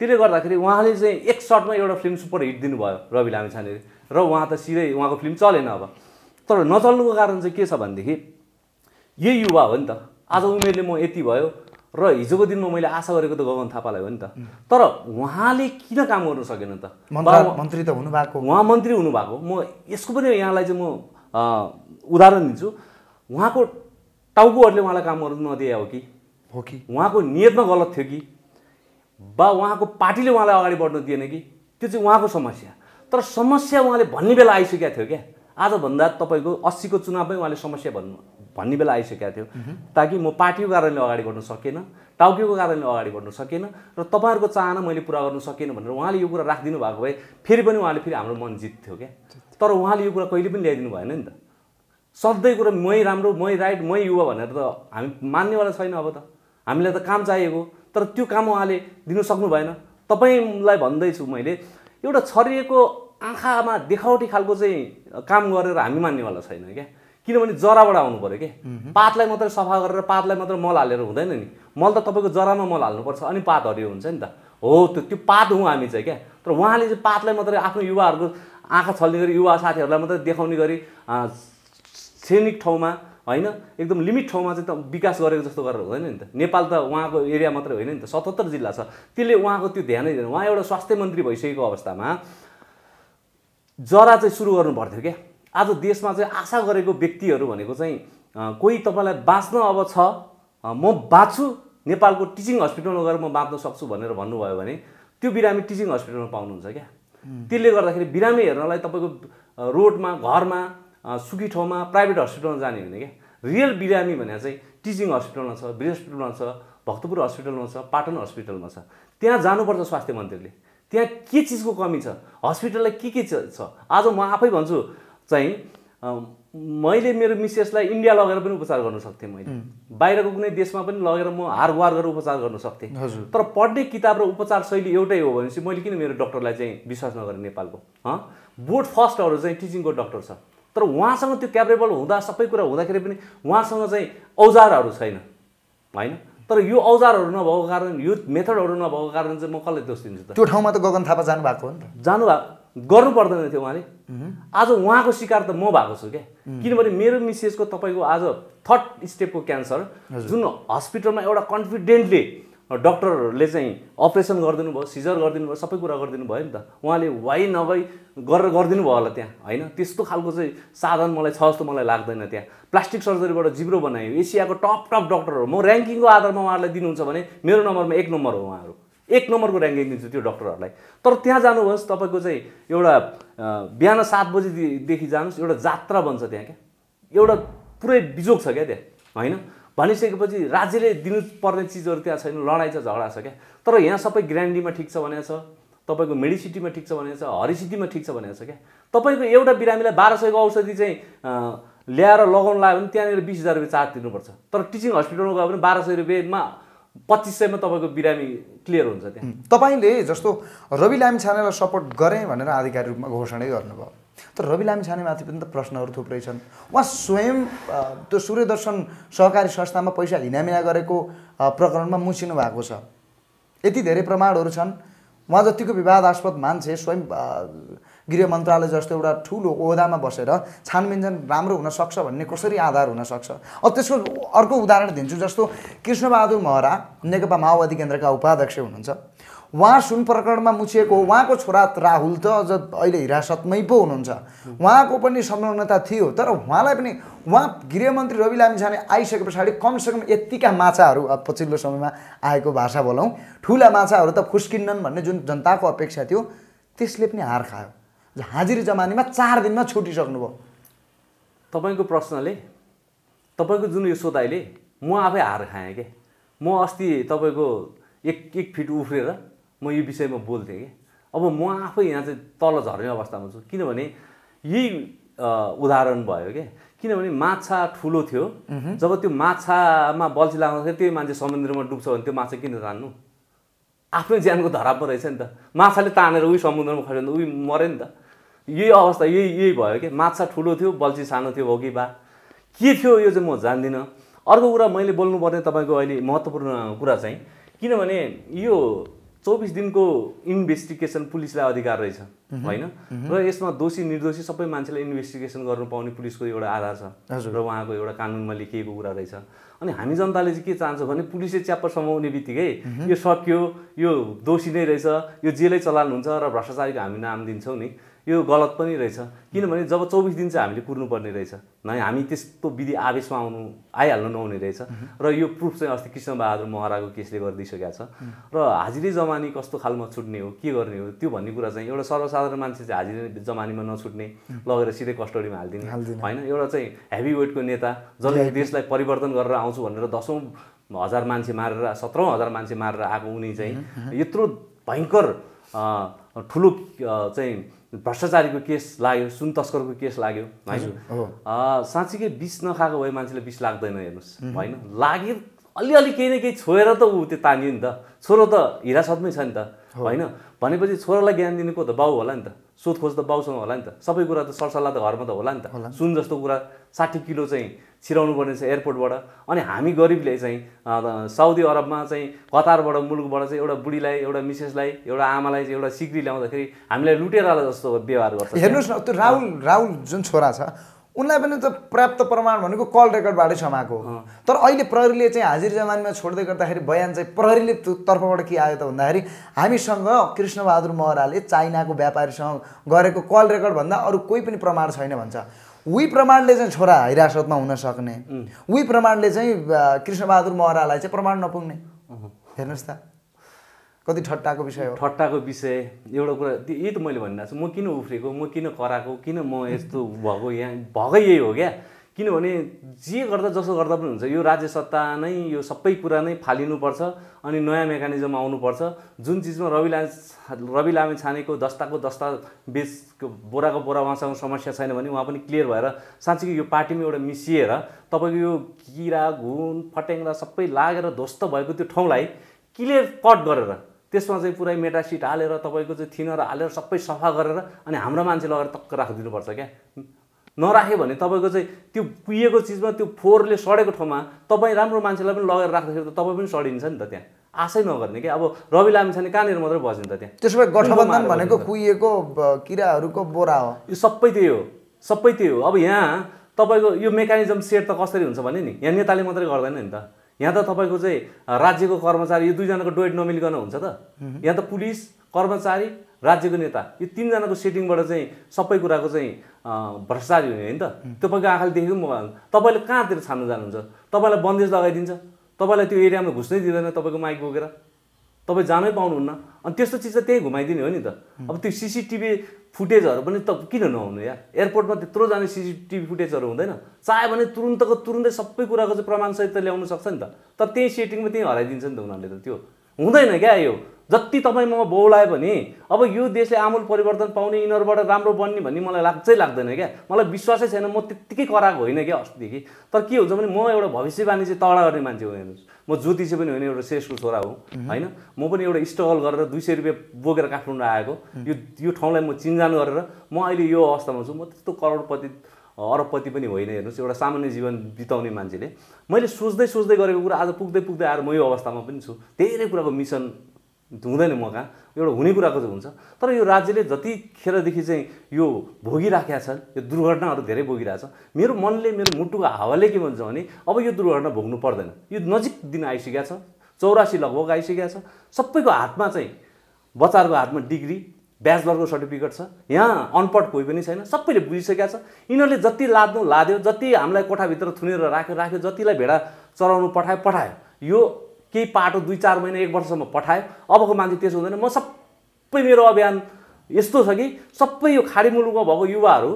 A: त्यसले गर्दाखेरि उहाँले चाहिँ एक सर्टमा एउटा फिल्म सुपर हिट दिनुभयो रवि लामिछानेले र उहाँ त सिधै उहाँको फिल्म चलेन अब तर नचल्नुको कारण चाहिँ के छ भनेदेखि यही युवा हो नि त आज उमेरले म यति भयो र हिजोको दिनमा मैले आशा गरेको त गगन थापालाई हो नि त तर उहाँले किन काम गर्नु सकेन त मन्त्री त हुनुभएको उहाँ मन्त्री हुनुभएको म यसको पनि यहाँलाई चाहिँ म उदाहरण दिन्छु उहाँको टाउकोहरूले उहाँलाई काम गर्नु नदिए हो कि हो कि उहाँको नियतमा गलत थियो कि बा उहाँको पार्टीले उहाँलाई अगाडि बढ्न दिएन कि त्यो चाहिँ उहाँको समस्या तर समस्या उहाँले भन्ने बेला आइसकेको थियो क्या आजभन्दा तपाईँको अस्सीको चुनावमै उहाँले समस्या भन्नु भन्ने बेला आइसकेको थियो ताकि म पार्टीको कारणले अगाडि बढ्न सकेन टाउकेको कारणले अगाडि बढ्न सकेन र तपाईँहरूको चाहना मैले पुरा गर्न सकेन भनेर उहाँले यो कुरा राखिदिनु भएको भए फेरि पनि उहाँले फेरि हाम्रो मन जित्थ्यो क्या तर उहाँले यो कुरा कहिले पनि ल्याइदिनु भएन नि त सधैँ कुरा मै राम्रो मै राइट मै युवा भनेर त हामी मान्नेवाला छैन अब त हामीलाई त काम चाहिएको तर त्यो काम उहाँले दिनु सक्नु भएन तपाईँलाई भन्दैछु मैले एउटा छरिएको आँखामा देखावटी खालको चाहिँ काम गरेर हामी मान्नेवाला छैन क्या किनभने जराबाट आउनु पऱ्यो कि पातलाई मात्रै सफा गरेर पातलाई मात्रै मल हालेर हुँदैन नि मल त तपाईँको जरामा मल हाल्नुपर्छ अनि पात हरियो हुन्छ नि त हो त्यो त्यो पात हौँ हामी चाहिँ क्या तर उहाँले चाहिँ पातलाई मात्रै आफ्नो युवाहरूको आँखा छल्ने गरी युवा साथीहरूलाई मात्रै देखाउने गरी सैनिक ठाउँमा होइन एकदम लिमिट ठाउँमा चाहिँ त विकास गरेको जस्तो गरेर हुँदैन नि त नेपाल त उहाँको एरिया मात्रै होइन नि त सतहत्तर जिल्ला छ त्यसले उहाँको त्यो ध्यानै दिँदैन उहाँ एउटा स्वास्थ्य मन्त्री भइसकेको अवस्थामा जरा चाहिँ सुरु गर्नु पर्थ्यो क्या आज देशमा चाहिँ आशा गरेको व्यक्तिहरू भनेको चाहिँ कोही तपाईँलाई बाँच्न अब छ म बाँच्छु नेपालको टिचिङ हस्पिटलमा गएर म बाँच्न सक्छु भनेर भन्नुभयो भने त्यो बिरामी टिचिङ हस्पिटलमा पाउनुहुन्छ क्या त्यसले गर्दाखेरि बिरामी हेर्नलाई तपाईँको रोडमा घरमा सुकी ठाउँमा प्राइभेट हस्पिटलमा जाने होइन क्या रियल बिरामी भनेर चाहिँ टिचिङ हस्पिटलमा छ ब्रिज हस्पिटलमा छ भक्तपुर हस्पिटलमा छ पाटन हस्पिटलमा छ त्यहाँ जानुपर्छ स्वास्थ्य मन्त्रीले त्यहाँ के चिजको कमी छ हस्पिटललाई के के छ आज म आफै भन्छु चाहिँ मैले मेरो मिसेसलाई इन्डिया लगेर पनि उपचार गर्न सक्थेँ मैले बाहिरको कुनै देशमा पनि लगेर म हार गुहार गरेर उपचार गर्न सक्थेँ तर पढ्ने किताब र उपचार शैली एउटै हो भनेपछि मैले किन मेरो डक्टरलाई चाहिँ विश्वास नगरेँ नेपालको बोर्ड फर्स्टहरू चाहिँ टिचिङको डक्टर छ तर उहाँसँग त्यो क्यापेबल हुँदा सबै कुरा हुँदाखेरि पनि उहाँसँग चाहिँ औजारहरू छैन होइन तर यो औजारहरू नभएको कारण यो मेथडहरू नभएको कारण चाहिँ म कसलाई दोष दिन्छु त त्यो ठाउँमा
B: त गगन थापा जानुभएको हो नि त जानुभएको गर्नु पर्दैन थियो उहाँले
A: आज उहाँको शिकार त म भएको छु क्या किनभने मेरो मिसेसको तपाईँको आज थर्ड स्टेपको क्यान्सर जुन हस्पिटलमा एउटा कन्फिडेन्टली डक्टरहरूले चाहिँ अपरेसन गरिदिनु भयो सिजर गरिदिनु भयो सबै कुरा गरिदिनु भयो नि त उहाँले वाइ नभई गरेर गरिदिनु भयो होला त्यहाँ होइन त्यस्तो खालको चाहिँ साधन मलाई छ जस्तो मलाई लाग्दैन त्यहाँ प्लास्टिक सर्जरीबाट जिब्रो बनायो एसियाको टप टप डक्टरहरू म ऱ्याङ्किङको आधारमा उहाँहरूलाई दिनुहुन्छ भने मेरो नम्बरमा एक नम्बर हो उहाँहरू एक नम्बरको ऱ्याङ्किङ दिन्छु त्यो डक्टरहरूलाई तर त्यहाँ जानुहोस् तपाईँको चाहिँ एउटा बिहान सात बजीदेखि जानुहोस् एउटा जात्रा बन्छ त्यहाँ क्या एउटा पुरै बिजोग छ क्या त्यहाँ होइन भनिसकेपछि राज्यले दिनुपर्ने चिजहरू त्यहाँ छैन लडाइँ छ झगडा छ क्या तर यहाँ सबै ग्रान्डीमा ठिक छ भनेको छ तपाईँको मेडिसिटीमा ठिक छ भनेको छ हरिसिटीमा ठिक छ भनेको छ क्या तपाईँको एउटा बिरामीलाई बाह्र सयको औषधि चाहिँ ल्याएर लगाउनु लाग्यो भने त्यहाँनिर बिस हजार रुपियाँ चार्ज दिनुपर्छ तर टिचिङ हस्पिटलमा गयो भने बाह्र सय रुपियाँमा पच्चिस सयमा तपाईँको बिरामी क्लियर हुन्छ त्यहाँ
B: तपाईँले जस्तो रवि लामी छानेलाई सपोर्ट गरेँ भनेर आधिकारिक रूपमा घोषणै गर्नुभयो तर रवि लामिछानेमाथि पनि त प्रश्नहरू थुप्रै छन् उहाँ स्वयं त्यो सूर्यदर्शन सहकारी संस्थामा पैसा हिनामिना गरेको प्रकरणमा मुसिनु भएको छ यति धेरै प्रमाणहरू छन् उहाँ जतिको विवादास्पद मान्छे स्वयं गृह मन्त्रालय जस्तो एउटा ठुलो ओहदामा बसेर छानबिन्जन राम्रो हुनसक्छ भन्ने कसरी आधार हुनसक्छ अब त्यसको अर्को उदाहरण दिन्छु जस्तो कृष्णबहादुर महरा नेकपा माओवादी केन्द्रका उपाध्यक्ष हुनुहुन्छ उहाँ सुन प्रकरणमा मुछिएको हो उहाँको छोरा राहुल त अझ अहिले हिरासतमै पो हुनुहुन्छ उहाँको पनि संलग्नता थियो तर उहाँलाई पनि उहाँ गृहमन्त्री रवि लामिछाने आइसके पछाडि कमसेकम यत्तिका माछाहरू अब पछिल्लो समयमा आएको भाषा बोलाउँ ठुला माछाहरू त फुस्किन्नन् भन्ने जुन जनताको अपेक्षा थियो त्यसले पनि हार खायो हाजिरी जमानीमा चार दिनमा छुटिसक्नुभयो तपाईँको प्रश्नले
A: तपाईँको जुन यो सोधाइले म आफै हार खाएँ क्या म अस्ति तपाईँको एक एक फिट उफ्रेर म यो विषयमा बोल्थेँ कि अब म आफै यहाँ चाहिँ तल झर्ने अवस्थामा छु किनभने यही उदाहरण भयो क्या किनभने माछा ठुलो थियो जब त्यो माछामा बल्छी लाग्दाखेरि त्यही मान्छे समुद्रमा डुब्छ भने त्यो माछा किन तान्नु आफ्नै ज्यानको धरापमा रहेछ नि त माछाले तानेर उही समुद्रमा खस्यो भने उही मऱ्यो नि त यही अवस्था यही यही भयो कि माछा ठुलो थियो बल्छी सानो थियो हो कि बा के थियो यो चाहिँ म जान्दिनँ अर्को कुरा मैले बोल्नुपर्ने तपाईँको अहिले महत्त्वपूर्ण कुरा चाहिँ किनभने यो चौबिस दिनको इन्भेस्टिगेसन पुलिसलाई अधिकार रहेछ होइन र यसमा दोषी निर्दोषी सबै मान्छेलाई इन्भेस्टिगेसन गर्नु पाउने पुलिसको एउटा आधार छ र उहाँको एउटा कानुनमा लेखिएको कुरा रहेछ अनि हामी जनताले चाहिँ के चाहन्छ भने पुलिसले च्याप्पर समाउने बित्तिकै यो सक्यो यो दोषी नै रहेछ यो जेलै चलान र भ्रष्टाचारीको हामी नाम दिन्छौँ नि यो गलत पनि रहेछ किनभने जब चौबिस दिन चाहिँ हामीले कुर्नुपर्ने रहेछ न हामी त्यस्तो विधि आवेशमा आउनु आइहाल्नु नहुने रहेछ र यो प्रुफ चाहिँ अस्ति कृष्णबहादुर महराको केसले गरिदिइसकेको छ र हाजिरी जमानी कस्तो खालमा छुट्ने हो के गर्ने हो त्यो भन्ने कुरा चाहिँ एउटा सर्वसाधारण मान्छे चाहिँ हाजिरी जमानीमा नछुट्ने लगेर सिधै कस्टडीमा हालिदिने होइन एउटा चाहिँ हेभी वेटको नेता जसले देशलाई परिवर्तन गरेर आउँछु भनेर दसौँ हजार मान्छे मारेर सत्रौँ हजार मान्छे मारेर आएको उनी चाहिँ यत्रो भयङ्कर ठुलो चाहिँ भ्रष्टाचारीको केस लाग्यो सुन तस्करको केस लाग्यो होइन साँच्चीकै बिस नखाएको भए मान्छेले बिस लाग्दैन हेर्नुहोस् होइन लाग्यो अलिअलि केही न केही छोएर त ऊ त्यो तानियो नि त छोरो त हिरासतमै छ नि त होइन भनेपछि छोरालाई ज्ञान दिनुको त बाउ होला नि त सोधखोज त बाउसँग होला नि त सबै कुरा त सरसल्लाह त घरमा त होला नि त सुन जस्तो कुरा साठी किलो चाहिँ छिराउनु पर्ने छ एयरपोर्टबाट अनि हामी गरिबले चाहिँ साउदी अरबमा चाहिँ कतारबाट मुलुकबाट चाहिँ एउटा बुढीलाई एउटा मिसेसलाई एउटा आमालाई चाहिँ एउटा सिक्री ल्याउँदाखेरि हामीलाई लुटेर जस्तो व्यवहार गर्छ हेर्नुहोस्
B: न त्यो राहुल राहुल जुन छोरा छ उनलाई पनि त प्राप्त प्रमाण भनेको कल रेकर्डबाटै समाएको हो तर अहिले प्रहरीले चाहिँ हाजिर जमानमा छोड्दै गर्दाखेरि बयान चाहिँ प्रहरीले तर्फबाट के आयो त भन्दाखेरि हामीसँग कृष्णबहादुर महराले चाइनाको व्यापारीसँग गरेको कल रेकर्डभन्दा अरू कोही पनि प्रमाण छैन भन्छ उही प्रमाणले चाहिँ छोरा हिरासतमा हुन सक्ने उही प्रमाणले चाहिँ कृष्णबहादुर महरालाई चाहिँ प्रमाण नपुग्ने हेर्नुहोस् त कति ठट्टाको
A: विषय हो ठट्टाको विषय एउटा कुरा यही त मैले भनिरहेको छु म किन उफ्रेको म किन कराएको किन म यस्तो भएको यहाँ भएकै यही हो क्या किनभने जे गर्दा जसो गर्दा पनि हुन्छ यो राज्य सत्ता नै यो सबै कुरा नै फालिनुपर्छ अनि नयाँ मेकानिजम आउनुपर्छ जुन चिजमा रवि लामे रवि लामे छानेको दस्ताको दस्ता बेचको बोराको बोरा उहाँसँग समस्या छैन भने उहाँ पनि क्लियर भएर साँच्चीको यो पार्टीमा एउटा मिसिएर तपाईँको यो किरा घुन फट्याङ्ग्रा सबै लागेर ध्वस्त भएको त्यो ठाउँलाई क्लियर कट गरेर त्यसमा चाहिँ पुरै मेटासिट हालेर तपाईँको चाहिँ थिनर हालेर सबै सफा गरेर अनि हाम्रो मान्छे लगाएर टक्क राखिदिनुपर्छ क्या नराख्यो भने तपाईँको चाहिँ त्यो कुहिएको चिजमा त्यो फोहोरले सडेको ठाउँमा तपाईँ राम्रो मान्छेलाई पनि लगेर राख्दाखेरि त तपाईँ पनि सडिन्छ नि त त्यहाँ आशै नगर्ने कि अब रवि लामिछाने कहाँनिर मात्रै बस्यो नि त त्यहाँ
B: त्यसो भए गठबन्धन भनेको कुहिएको किराहरूको बोरा हो यो सबै त्यही हो
A: सबै त्यही हो अब यहाँ तपाईँको यो मेकानिजम सेट त कसरी हुन्छ भने नि यहाँ नेताले मात्रै गर्दैन नि त यहाँ त तपाईँको चाहिँ राज्यको कर्मचारी यो दुईजनाको डोइट नमिलिकन हुन्छ त यहाँ त पुलिस कर्मचारी राज्यको नेता यो तिनजनाको सेटिङबाट चाहिँ सबै कुराको चाहिँ भ्रष्टाचारी हुने होइन त तपाईँको आँखाले देखेको म तपाईँले कहाँतिर छान्न जानुहुन्छ तपाईँलाई बन्देज लगाइदिन्छ तपाईँलाई त्यो एरियामा घुस्नै दिँदैन तपाईँको माइक बोकेर तपाईँ जानै पाउनुहुन्न अनि त्यस्तो चिज त त्यहीँ घुमाइदिने हो नि त अब त्यो सिसिटिभी फुटेजहरू पनि त किन नहुनु या एयरपोर्टमा त्यत्रो जाने सिसिटिभी फुटेजहरू हुँदैन चाह्यो भने तुरुन्तको तुरुन्तै सबै कुराको चाहिँ प्रमाणसहित त ल्याउनु सक्छ नि त तर त्यही सेटिङमा त्यहीँ हराइदिन्छ नि त उनीहरूले त त्यो हुँदैन क्या यो जति तपाईँ म बौलायो भने अब यो देशले आमूल परिवर्तन पाउने यिनीहरूबाट राम्रो बन्ने भन्ने मलाई लाग्छै लाग्दैन क्या मलाई विश्वासै छैन म त्यत्तिकै कराएको होइन क्या अस्तिदेखि तर के हुन्छ भने म एउटा भविष्यवाणी चाहिँ तडा गर्ने मान्छे हो हेर्नुहोस् म ज्योतिषी पनि होइन एउटा सेसको छोरा हो होइन म पनि एउटा स्ट्रगल गरेर दुई सय रुपियाँ बोकेर काठमाडौँ आएको यो यो ठाउँलाई म चिन्जान गरेर म अहिले यो अवस्थामा छु म त्यस्तो करोडपति अरबपति पनि होइन हेर्नुहोस् एउटा सामान्य जीवन बिताउने मान्छेले मैले सोच्दै सोच्दै गरेको कुरा आज पुग्दै पुग्दै आएर म यो अवस्थामा पनि छु धेरै कुराको मिसन हुँदैन मगा एउटा हुने कुराको चाहिँ हुन्छ तर यो राज्यले जतिखेरदेखि चाहिँ यो भोगिराखेका छन् यो दुर्घटनाहरू धेरै भोगिरहेछ मेरो मनले मेरो मुटुको हावाले के भन्छ भने अब यो दुर्घटना भोग्नु पर्दैन यो नजिक दिन आइसकेको छ चौरासी लगभग आइसकेको छ सबैको हातमा चाहिँ बच्चाहरूको हातमा डिग्री ब्याचलरको सर्टिफिकेट छ यहाँ अनपढ कोही पनि छैन सबैले बुझिसकेका छ यिनीहरूले जति लाद्नु लाद्यो जति हामीलाई कोठाभित्र थुनेर राख्यो राख्यो जतिलाई भेडा चराउनु पठायो पठायो यो केही पाटो दुई चार महिना एक वर्षसम्म पठायो अबको मान्छे त्यसो हुँदैन म सबै मेरो अभियान यस्तो छ कि सबै यो खाडी मुलुकमा भएको युवाहरू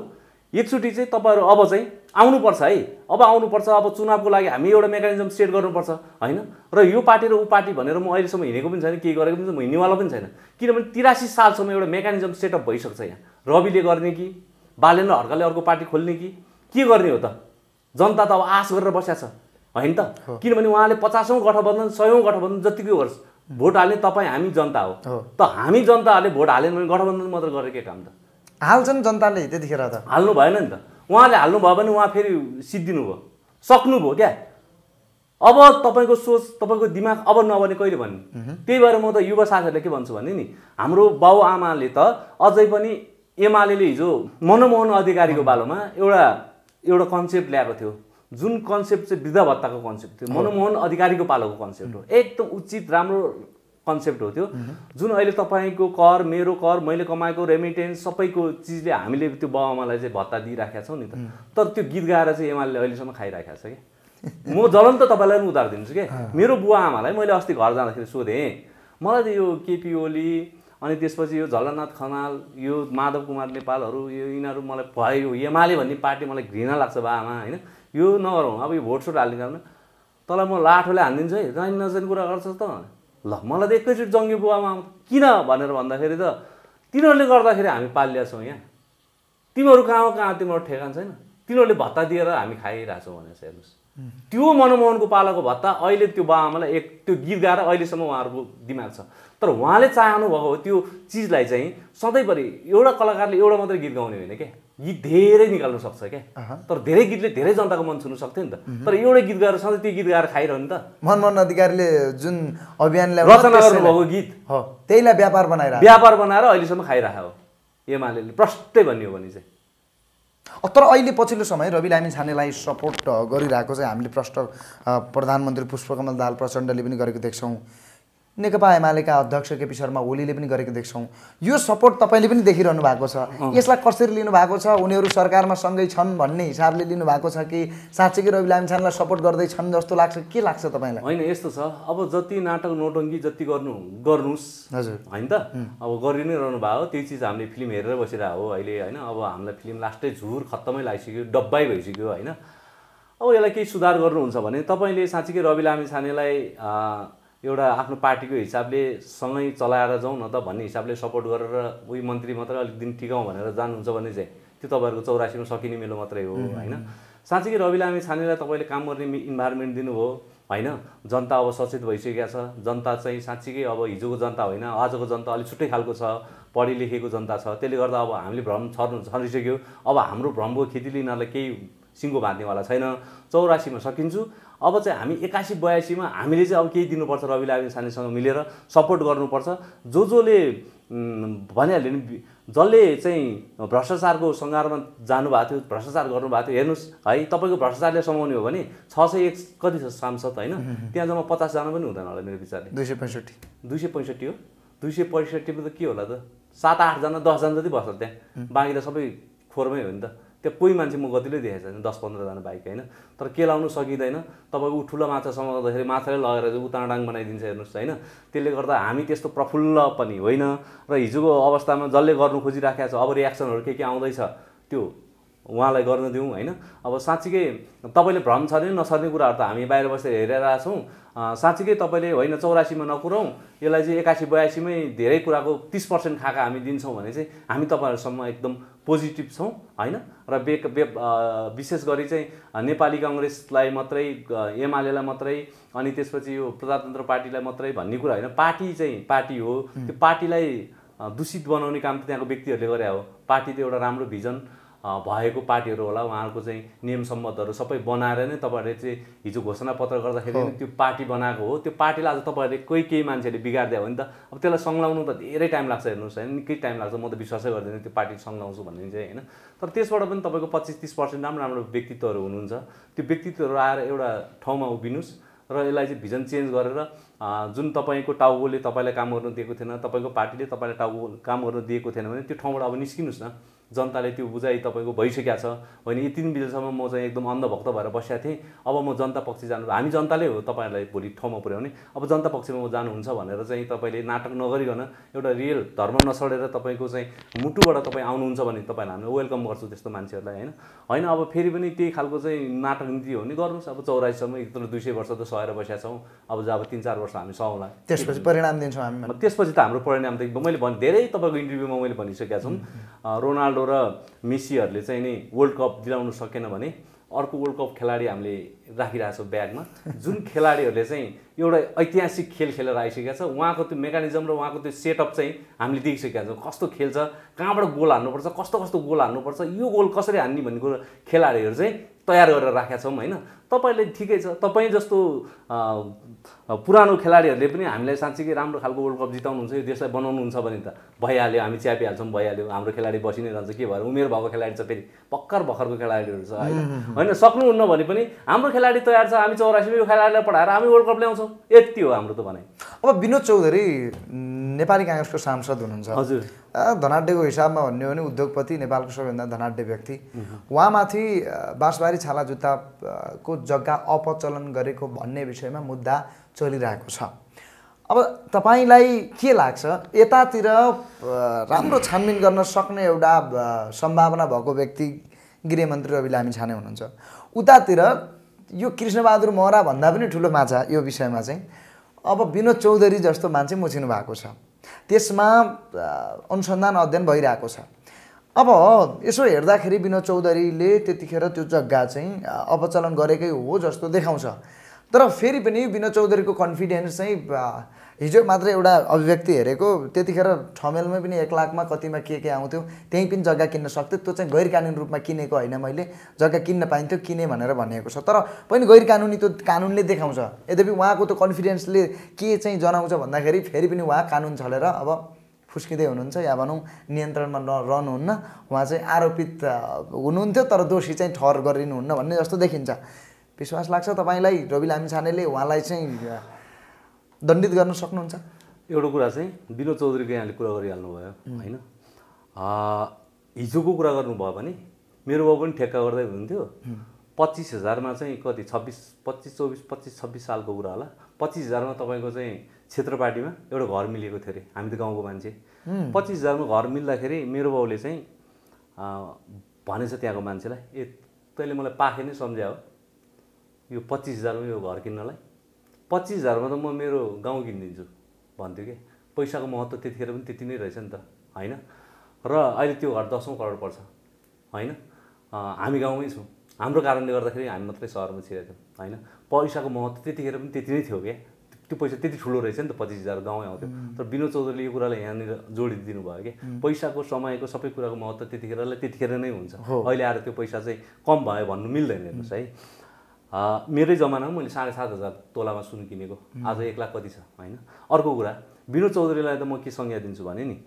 A: एकचोटि चाहिँ तपाईँहरू अब चाहिँ आउनुपर्छ है अब आउनुपर्छ अब चुनावको लागि हामी एउटा मेकानिजम सेट गर्नुपर्छ होइन र यो पार्टी र ऊ पार्टी भनेर म अहिलेसम्म हिँडेको पनि छैन केही गरेको पनि छ म हिँड्नेवाला पनि छैन किनभने तिरासी सालसम्म एउटा मेकानिजम सेटअप भइसक्छ यहाँ रविले गर्ने कि बालेन्द्र हर्काले अर्को पार्टी खोल्ने कि के गर्ने हो त जनता त अब आश गरेर बसेको छ होइन त किनभने उहाँले पचासौँ गठबन्धन सयौँ गठबन्धन जतिकै होस् भोट हाल्ने तपाईँ हामी जनता हो त हामी जनताहरूले भोट हालेन भने गठबन्धन मात्र गरेर के काम त हाल्छन् जनताले त्यतिखेर त हाल्नु भएन नि त उहाँले हाल्नुभयो भने उहाँ फेरि सिद्धिनु भयो सक्नुभयो क्या अब तपाईँको सोच तपाईँको दिमाग अब नबने कहिले भन्ने त्यही भएर म त युवा साथीहरूले के भन्छु भने नि हाम्रो बाबुआमाले त अझै पनि एमाले हिजो मनमोहन अधिकारीको बालोमा एउटा एउटा कन्सेप्ट ल्याएको थियो जुन कन्सेप्ट चाहिँ वृद्ध भत्ताको कन्सेप्ट थियो मनमोहन अधिकारीको पालोको कन्सेप्ट हो एकदम उचित राम्रो कन्सेप्ट हो त्यो जुन अहिले तपाईँको कर मेरो कर मैले कमाएको रेमिटेन्स सबैको चिजले हामीले त्यो बाबामालाई चाहिँ भत्ता दिइराखेका छौँ नि त तर त्यो गीत गाएर चाहिँ एमाले अहिलेसम्म खाइराखेको छ कि म त तपाईँलाई पनि उधार दिन्छु कि मेरो बुवा आमालाई मैले अस्ति घर जाँदाखेरि सोधेँ मलाई त यो केपी ओली अनि त्यसपछि यो झलनाथ खनाल यो माधव कुमार नेपालहरू यो यिनीहरू मलाई भयो एमाले भन्ने पार्टी मलाई घृणा लाग्छ बाबामा होइन यो नगरौँ अब यो भोट सोट हालिदिन्छ भने तँलाई म लाठोले हानिदिन्छु है जानी नजानी कुरा गर्छस् त ल मलाई त एकैचोटि जङ्गी बुवामा किन भनेर भन्दाखेरि त तिनीहरूले गर्दाखेरि हामी पालिया छौँ यहाँ तिमीहरू कहाँ कहाँ तिमीहरू ठेगान छैन तिनीहरूले भत्ता दिएर हामी खाइरहेछौँ भनेर हेर्नुहोस् त्यो मनमोहनको पालाको भत्ता अहिले त्यो बाबामालाई एक त्यो गीत गाएर अहिलेसम्म उहाँहरूको दिमाग छ तर उहाँले चाहनुभएको हो त्यो चिजलाई चाहिँ सधैँभरि एउटा कलाकारले एउटा मात्रै गीत गाउने होइन क्या गीत धेरै निकाल्नु सक्छ क्या तर धेरै गीतले धेरै जनताको मन छुनु सक्थ्यो नि त तर एउटै गीत गाएर सधैँ त्यो गीत गाएर खाइरहनु त
B: मनमोहन अधिकारीले जुन अभियानलाई रचना गर्नुभएको गीत हो त्यहीलाई व्यापार बनाएर
A: व्यापार बनाएर अहिलेसम्म खाइरहेको हो एमाले प्रष्टै भन्ने हो भने
B: चाहिँ तर अहिले पछिल्लो समय रवि लामी छानेलाई सपोर्ट गरिरहेको चाहिँ हामीले प्रष्ट प्रधानमन्त्री पुष्पकमल दाल प्रचण्डले पनि गरेको देख्छौँ नेकपा एमालेका अध्यक्ष केपी शर्मा ओलीले पनि गरेको देख्छौँ यो सपोर्ट तपाईँले पनि देखिरहनु भएको छ यसलाई कसरी लिनु भएको छ उनीहरू सरकारमा सँगै छन् भन्ने हिसाबले लिनु भएको छ कि साँच्चैकै रवि लामिछानेलाई सपोर्ट गर्दैछन् जस्तो लाग्छ के लाग्छ तपाईँलाई
A: होइन यस्तो छ अब जति नाटक नोटङ्गी जति गर्नु गर्नुहोस् हजुर होइन त अब गरि नै रहनु भएको त्यही चिज हामीले फिल्म हेरेर बसिरहेको हो अहिले होइन अब हामीलाई फिल्म लास्टै झुर खत्तमै लागिसक्यो डब्बाइ भइसक्यो होइन अब यसलाई केही सुधार गर्नुहुन्छ भने तपाईँले साँच्चीकै रवि लामिछानेलाई एउटा आफ्नो पार्टीको हिसाबले सँगै चलाएर जाउँ न त भन्ने हिसाबले सपोर्ट गरेर उही मन्त्री मात्रै अलिक दिन टिकाउँ भनेर जानुहुन्छ भने चाहिँ त्यो तपाईँहरूको चौरासीमा सकिने मेलो मात्रै हो होइन साँच्चीकै रवि लामी छानेलाई तपाईँले काम गर्ने इन्भाइरोमेन्ट दिनुभयो होइन जनता अब सचेत भइसकेका छ जनता चाहिँ साँच्चीकै अब हिजोको जनता होइन आजको जनता अलिक छुट्टै खालको छ पढे लेखेको जनता छ त्यसले गर्दा अब हामीले भ्रम छर्नु छरिसक्यो अब हाम्रो भ्रमको खेतीले यिनीहरूलाई केही सिङ्गो भाँध्नेवाला छैन चौरासीमा सकिन्छु अब चाहिँ हामी एक्कासी बयासीमा हामीले चाहिँ अब केही दिनुपर्छ रवि लामी सानीसँग मिलेर सपोर्ट गर्नुपर्छ जो जसले भनिहाल्यो नि जसले चाहिँ भ्रष्टाचारको सङ्घारमा जानुभएको थियो भ्रष्टाचार गर्नुभएको थियो हेर्नुहोस् है तपाईँको भ्रष्टाचारले समाउने हो भने छ सय एक कति छ सांसद होइन त्यहाँ जम्मा पचासजना पनि हुँदैन होला मेरो विचारले दुई सय पैँसठी दुई सय पैँसठी हो दुई सय पैँसठीमा त के होला त सात आठजना दसजना जति बस्छ त्यहाँ बाँकी त सबै खोरमै हो नि त त्यहाँ कोही मान्छे म गतिले देखेको छैन दस पन्ध्रजना बाइक होइन तर के केलाउनु सकिँदैन तपाईँको ऊ ठुलो माछा समाउँदाखेरि माछाले लगेर चाहिँ उताडाङ बनाइदिन्छ हेर्नुहोस् होइन त्यसले गर्दा हामी त्यस्तो प्रफुल्ल पनि होइन र हिजोको अवस्थामा जसले गर्नु खोजिराखेको छ अब रियाक्सनहरू के के आउँदैछ त्यो उहाँलाई गर्न दिउँ होइन अब साँच्चीकै तपाईँले भ्रम छर्ने नसर्ने कुराहरू त हामी बाहिर बसेर हेरेर छौँ साँच्चीकै तपाईँले होइन चौरासीमा नकुराउँ यसलाई चाहिँ एकासी बयासीमै धेरै कुराको तिस पर्सेन्ट खाका हामी दिन्छौँ भने चाहिँ हामी तपाईँहरूसम्म एकदम पोजिटिभ छौँ होइन र बे बे विशेष गरी चाहिँ नेपाली कङ्ग्रेसलाई मात्रै एमालेलाई मात्रै अनि त्यसपछि यो प्रजातन्त्र पार्टीलाई मात्रै भन्ने कुरा होइन पार्टी चाहिँ पार्टी हो त्यो पार्टीलाई दूषित बनाउने काम त त्यहाँको व्यक्तिहरूले गरे हो पार्टी त एउटा राम्रो भिजन भएको पार्टीहरू होला उहाँहरूको चाहिँ नियम सम्बन्धहरू सबै बनाएर नै तपाईँहरूले चाहिँ हिजो घोषणापत्र गर्दाखेरि त्यो पार्टी बनाएको हो त्यो पार्टीलाई आज तपाईँहरूले कोही केही मान्छेले बिगारिदियो भने त अब त्यसलाई सङ्लाउनु त धेरै टाइम लाग्छ हेर्नुहोस् होइन निकै टाइम लाग्छ म त विश्वासै गर्दिनँ त्यो पार्टी सङ्लाउँछु भन्ने चाहिँ होइन तर त्यसबाट पनि तपाईँको पच्चिस तिस पर्सेन्ट राम्रो राम्रो व्यक्तित्वहरू हुनुहुन्छ त्यो व्यक्तित्वहरू आएर एउटा ठाउँमा उभिनुहोस् र यसलाई चाहिँ भिजन चेन्ज गरेर जुन तपाईँको टाउकोले तपाईँलाई काम गर्नु दिएको थिएन तपाईँको पार्टीले तपाईँलाई टाउको काम गर्नु दिएको थिएन भने त्यो ठाउँबाट अब निस्किनुहोस् न जनताले त्यो बुझाइ तपाईँको भइसकेको छ होइन यति बजीसम्म म चाहिँ एकदम अन्धभक्त भएर बसेको थिएँ अब म जनता पक्ष जानु हामी जनताले हो तपाईँहरूलाई भोलि ठाउँमा पुर्याउने अब जनता पक्षमा म जानुहुन्छ भनेर चाहिँ तपाईँले नाटक नगरिकन एउटा रियल धर्म नसडेर तपाईँको चाहिँ मुटुबाट तपाईँ आउनुहुन्छ भने तपाईँलाई हामीले वेलकम गर्छौँ त्यस्तो मान्छेहरूलाई होइन होइन अब फेरि पनि त्यही खालको चाहिँ नाटक नीति हो भने गर्नुहोस् अब चौरासीसम्म एकदम दुई सय वर्ष त सहेर बसेका छौँ अब अब तिन चार वर्ष हामी सहौँला
B: त्यसपछि परिणाम दिन्छौँ हामी
A: त्यसपछि त हाम्रो परिणाम त मैले भने धेरै तपाईँको इन्टरभ्यूमा मैले भनिसकेका छौँ रोनाल्डो रोनाल्डो र मेसीहरूले चाहिँ नि वर्ल्ड कप दिलाउनु सकेन भने अर्को वर्ल्ड कप खेलाडी हामीले राखिरहेछौँ ब्यागमा जुन खेलाडीहरूले चाहिँ एउटा ऐतिहासिक खेल खेलेर आइसकेका छ उहाँको त्यो मेकानिजम र उहाँको त्यो सेटअप चाहिँ हामीले देखिसकेका छौँ कस्तो खेल्छ कहाँबाट गोल हाल्नुपर्छ कस्तो कस्तो गोल हाल्नुपर्छ यो गोल कसरी हान्ने भन्ने कुरो खेलाडीहरू चाहिँ तयार गरेर राखेका छौँ होइन तपाईँले ठिकै छ तपाईँ जस्तो पुरानो खेलाडीहरूले पनि हामीलाई साँच्चीकै राम्रो खालको वर्ल्ड कप जिताउनुहुन्छ यो देशलाई बनाउनुहुन्छ भने त भइहाल्यो हामी च्यापिहाल्छौँ भइहाल्यो हाम्रो खेलाडी बसि नै रहन्छ के भएर उमेर भएको खेलाडी छ फेरि भर्खर भर्खरको खेलाडीहरू छ होइन होइन सक्नुहुन्न भने पनि हाम्रो खेलाडी तयार छ हामी चौरासीमा यो खेलाडीलाई पढाएर हामी वर्ल्ड कप ल्याउँछौँ यति हो हाम्रो त भनाइ
B: अब विनोद चौधरी नेपाली काङ्ग्रेसको सांसद हुनुहुन्छ हजुर धनाड्यको हिसाबमा भन्यो भने उद्योगपति नेपालको सबैभन्दा धनाड्य व्यक्ति उहाँमाथि बाँसबारी छाला जुत्ताको जग्गा अपचलन गरेको भन्ने विषयमा मुद्दा चलिरहेको छ अब तपाईँलाई के लाग्छ यतातिर राम्रो छानबिन गर्न सक्ने एउटा सम्भावना भएको व्यक्ति गृहमन्त्री रवि लामी छाने हुनुहुन्छ उतातिर यो कृष्णबहादुर महरा भन्दा पनि ठुलो माछा यो विषयमा चाहिँ अब विनोद चौधरी जस्तो मान्छे मुछिनु भएको छ त्यसमा अनुसन्धान अध्ययन भइरहेको छ अब यसो हेर्दाखेरि विनोद चौधरीले त्यतिखेर त्यो जग्गा चाहिँ अपचलन गरेकै हो जस्तो देखाउँछ तर फेरि पनि विनोद चौधरीको कन्फिडेन्स चाहिँ हिजो मात्र एउटा अभिव्यक्ति हेरेको त्यतिखेर ठमेलमै पनि एक लाखमा कतिमा के के आउँथ्यो त्यहीँ पनि जग्गा किन्न सक्थ्यो त्यो चाहिँ गैर कानुन रूपमा किनेको होइन मैले जग्गा किन्न पाइन्थ्यो किने भनेर भनिएको छ तर पनि गैर कानुनी त्यो कानुनले देखाउँछ यद्यपि उहाँको त्यो कन्फिडेन्सले के चाहिँ जनाउँछ भन्दाखेरि फेरि पनि उहाँ कानुन छलेर अब फुस्किँदै हुनुहुन्छ या भनौँ नियन्त्रणमा रहनुहुन्न उहाँ चाहिँ आरोपित हुनुहुन्थ्यो तर दोषी चाहिँ ठहर गरिनुहुन्न भन्ने जस्तो देखिन्छ विश्वास लाग्छ तपाईँलाई रवि लामिछानेले उहाँलाई चाहिँ दण्डित गर्न सक्नुहुन्छ
A: एउटा कुरा चाहिँ विनोद चौधरीको यहाँले कुरा गरिहाल्नुभयो भयो होइन हिजोको कुरा गर्नुभयो भने मेरो बाउ पनि ठेक्का गर्दै हुनुहुन्थ्यो पच्चिस हजारमा चाहिँ कति छब्बिस पच्चिस चौबिस पच्चिस छब्बिस सालको कुरा होला पच्चिस हजारमा तपाईँको चाहिँ क्षेत्रपाटीमा एउटा घर मिलेको थियो अरे हामी त गाउँको मान्छे पच्चिस हजारमा घर मिल्दाखेरि मेरो बाउले चाहिँ भनेछ त्यहाँको मान्छेलाई ए तैँले मलाई पाखे नै हो यो पच्चिस हजारमा यो घर किन्नलाई पच्चिस हजारमा त म मेरो गाउँ किनिदिन्छु भन्थ्यो कि पैसाको महत्त्व त्यतिखेर पनि त्यति नै रहेछ नि त होइन र अहिले त्यो घर दसौँ करोड पर्छ होइन हामी गाउँमै छौँ हाम्रो कारणले गर्दाखेरि हामी मात्रै सहरमा छिरेको थियौँ होइन पैसाको महत्त्व त्यतिखेर पनि त्यति नै थियो क्या त्यो पैसा त्यति ठुलो रहेछ नि त पच्चिस हजार गाउँ आउँथ्यो तर विनोद चौधरीले यो कुरालाई यहाँनिर जोडिदिनु भयो कि पैसाको समयको सबै कुराको महत्त्व त्यतिखेरलाई त्यतिखेर नै हुन्छ अहिले आएर त्यो पैसा चाहिँ कम भयो भन्नु मिल्दैन हेर्नुहोस् है मेरै जमानामा मैले साढे सात हजार तोलामा सुन किनेको आज एक लाख कति छ होइन अर्को कुरा विनोद चौधरीलाई त म के संज्ञा दिन्छु भने नि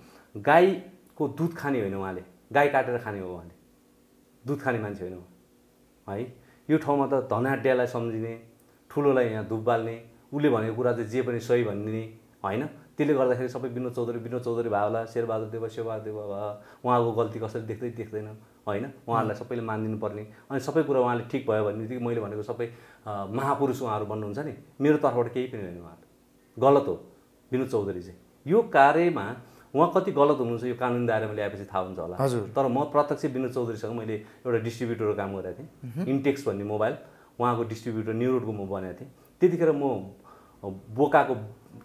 A: गाईको दुध खाने होइन उहाँले गाई काटेर खाने हो उहाँले दुध खाने मान्छे होइन है यो ठाउँमा त धनाड्यालाई सम्झिने ठुलोलाई यहाँ धुप बाल्ने उसले भनेको कुरा चाहिँ जे पनि सही भनिदिने होइन त्यसले गर्दाखेरि सबै विनोद चौधरी विनोद चौधरी भयो होला शेरबहादुर देव शेरबहादुर देव भयो उहाँको गल्ती कसरी देख्दै देख्दैन होइन उहाँहरूलाई सबैले मानिदिनु पर्ने अनि सबै कुरा उहाँले ठिक भयो भन्ने बित्तिकै मैले भनेको सबै महापुरुष उहाँहरू भन्नुहुन्छ नि मेरो तर्फबाट केही पनि होइन उहाँहरू गलत हो विनोद चौधरी चाहिँ यो कार्यमा उहाँ कति गलत हुनुहुन्छ यो कानुन दायरामा ल्याएपछि थाहा हुन्छ होला हजुर तर म प्रत्यक्ष विनोद चौधरीसँग मैले एउटा डिस्ट्रिब्युटरको काम गरेको थिएँ इन्टेक्स भन्ने मोबाइल उहाँको डिस्ट्रिब्युटर न्युरोडको म बनाएको थिएँ त्यतिखेर म बोकाको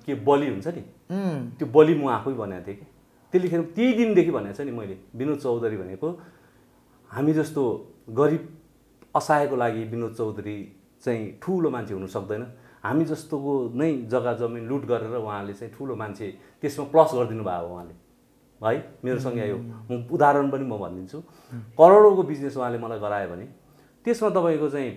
A: के बलि हुन्छ नि त्यो बलि म आफै बनाएको थिएँ कि त्यतिखेर त्यही दिनदेखि भनेको छ नि मैले विनोद चौधरी भनेको हामी जस्तो गरिब असहायको लागि विनोद चौधरी चाहिँ ठुलो मान्छे हुनु सक्दैन हामी जस्तोको नै जग्गा जमिन लुट गरेर उहाँले चाहिँ ठुलो मान्छे त्यसमा प्लस गरिदिनु हो उहाँले है मेरो सँगै यो म उदाहरण पनि म भनिदिन्छु करोडौँको बिजनेस उहाँले मलाई गरायो भने त्यसमा तपाईँको चाहिँ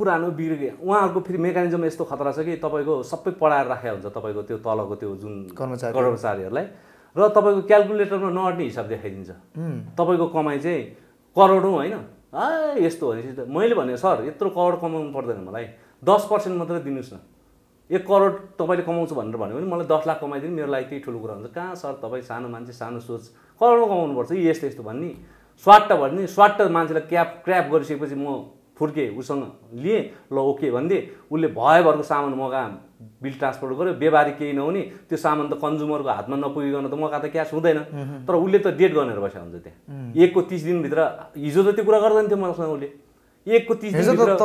A: पुरानो बिग्रियो उहाँहरूको फेरि मेकानिजम यस्तो खतरा छ कि तपाईँको सबै पढाएर राखेको हुन्छ तपाईँको त्यो तलको त्यो जुन कर्मचारी कर्मचारीहरूलाई र तपाईँको क्यालकुलेटरमा नअट्ने हिसाब देखाइदिन्छ तपाईँको कमाइ चाहिँ करोडौँ होइन आ यस्तो भनेपछि मैले भने सर यत्रो करोड कमाउनु पर्दैन मलाई दस पर्सेन्ट मात्रै दिनुहोस् न एक करोड तपाईँले कमाउँछु भनेर भन्यो भने मलाई दस लाख कमाइदिनु मेरो लागि त्यही ठुलो कुरा हुन्छ कहाँ सर तपाईँ सानो मान्छे सानो सोच करोडौँ कमाउनुपर्छ यी यस्तो यस्तो भन्ने स्वाट भन्ने स्वाट मान्छेलाई क्याप क्र्याप गरिसकेपछि म फुर्के उसँग लिएँ ल ओके भनिदिए उसले भएभरको सामान मगा बिल ट्रान्सफर गर्यो व्यापारी केही नहुने त्यो सामान त कन्ज्युमरको हातमा नपुगिकन त मगा त क्यास हुँदैन तर उसले त डेट गरेर बसेको हुन्छ त्यहाँ एकको तिस दिनभित्र हिजो त त्यो कुरा गर्दैन थियो मसँग उसले एकको तिस कुरा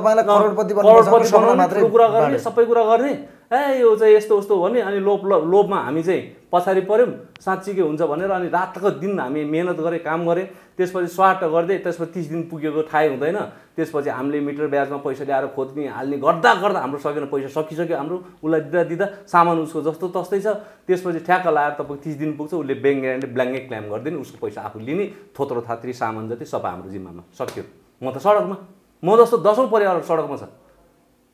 A: गर्ने सबै कुरा गर्ने ए यो चाहिँ यस्तो उस्तो भन्ने अनि लोभ लोभमा हामी चाहिँ पछाडि पऱ्यौँ साँच्ची के हुन्छ भनेर अनि रातको दिन हामी मिहिनेत गरेँ काम गरेँ त्यसपछि स्वाट गर्दै त्यसपछि तिस दिन पुगेको थाहै हुँदैन त्यसपछि हामीले मिटर ब्याजमा पैसा ल्याएर खोज्ने हाल्ने गर्दा गर्दा हाम्रो सकेन पैसा सकिसक्यो हाम्रो उसलाई दिँदा दिँदा सामान उसको जस्तो तस्तै छ त्यसपछि ठ्याक्क लाएर तपाईँको तिस दिन पुग्छ उसले ब्याङ्क ग्यारेन्टी ब्ल्याङ्के क्ल्याम गरिदिने उसको पैसा आफू लिने थोत्रो थात्री सामान जति सबै हाम्रो जिम्मामा सक्यो म त सडकमा म जस्तो दसौँ परिवार सडकमा छ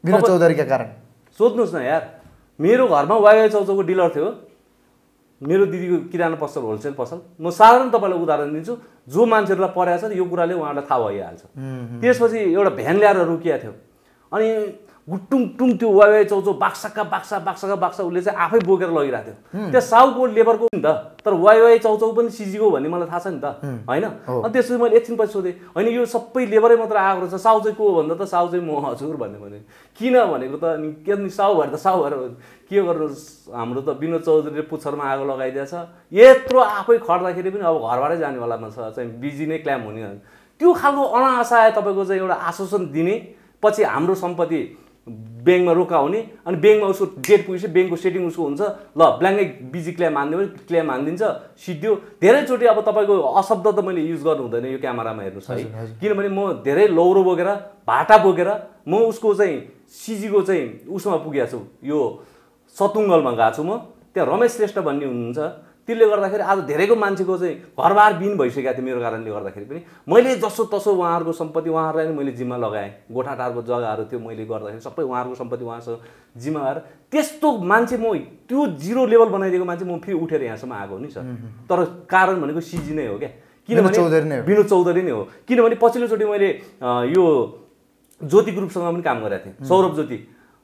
B: विनोद चौधरीका कारण
A: सोध्नुहोस् न यार मेरो घरमा वाइवाई चौचौको डिलर थियो मेरो दिदीको किराना पसल होलसेल पसल म साधारण तपाईँलाई उदाहरण दिन्छु जो मान्छेहरूलाई परेको छ यो कुराले उहाँहरूलाई थाहा भइहाल्छ त्यसपछि एउटा भ्यान ल्याएर रोकिया थियो अनि टुङ त्यो वाइ चौचौ बाक्साका बाक्सा बाक्साका बाक्सा उसले चाहिँ आफै बोकेर लगिरहेको थियो त्यो साउको लेबरको नि त तर वाइ चौचौ पनि सिजीको भन्ने मलाई थाहा छ नि त होइन अनि त्यसपछि मैले एकछिन एकछिनपछि सोधेँ होइन यो सबै लेबरै मात्र आएको रहेछ साउ चाहिँ को भन्दा त साउ चाहिँ म हजुर भन्ने भने किन भनेको त के साउ भएर त साउ भएर के गर्नु हाम्रो त विनोद चौधरीले पुच्छरमा आगो लगाइदिएछ यत्रो आफै खट्दाखेरि पनि अब घरबाटै जानेवालामा छ चाहिँ बिजी नै क्ल्याम हुने त्यो खालको अनासाय तपाईँको चाहिँ एउटा आश्वासन दिने पछि हाम्रो सम्पत्ति ब्याङ्कमा रोका हुने अनि ब्याङ्कमा उसको डेट पुगेपछि ब्याङ्कको सेटिङ उसको हुन्छ ल ब्ल्याङ्कै बिजी क्ल्याम हानिदियो भने क्ल्याम हानिदिन्छ सिद्धियो धेरैचोटि अब तपाईँको अशब्द त मैले युज गर्नु हुँदैन यो क्यामेरामा हेर्नुहोस् है किनभने म धेरै लौरो बोकेर भाटा बोकेर म उसको चाहिँ सिजीको चाहिँ उसमा पुगेको यो सतुङ्गलमा गएको छु म त्यहाँ रमेश श्रेष्ठ भन्ने हुनुहुन्छ त्यसले गर्दाखेरि आज धेरैको मान्छेको चाहिँ घरबार बिन भइसकेको थियो मेरो कारणले गर्दाखेरि पनि मैले जसो तसो उहाँहरूको सम्पत्ति उहाँहरूलाई नै मैले जिम्मा लगाएँ गोठाटारको जग्गाहरू थियो मैले गर्दाखेरि सबै उहाँहरूको सम्पत्ति उहाँसँग जिम्मा लगाएर त्यस्तो मान्छे म त्यो जिरो लेभल बनाइदिएको मान्छे म फेरि उठेर यहाँसम्म आएको नि सर तर कारण भनेको सिजी नै हो क्या किनभने विनोद चौधरी नै हो किनभने पछिल्लोचोटि मैले यो ज्योति ग्रुपसँग पनि काम गरेको थिएँ सौरभ ज्योति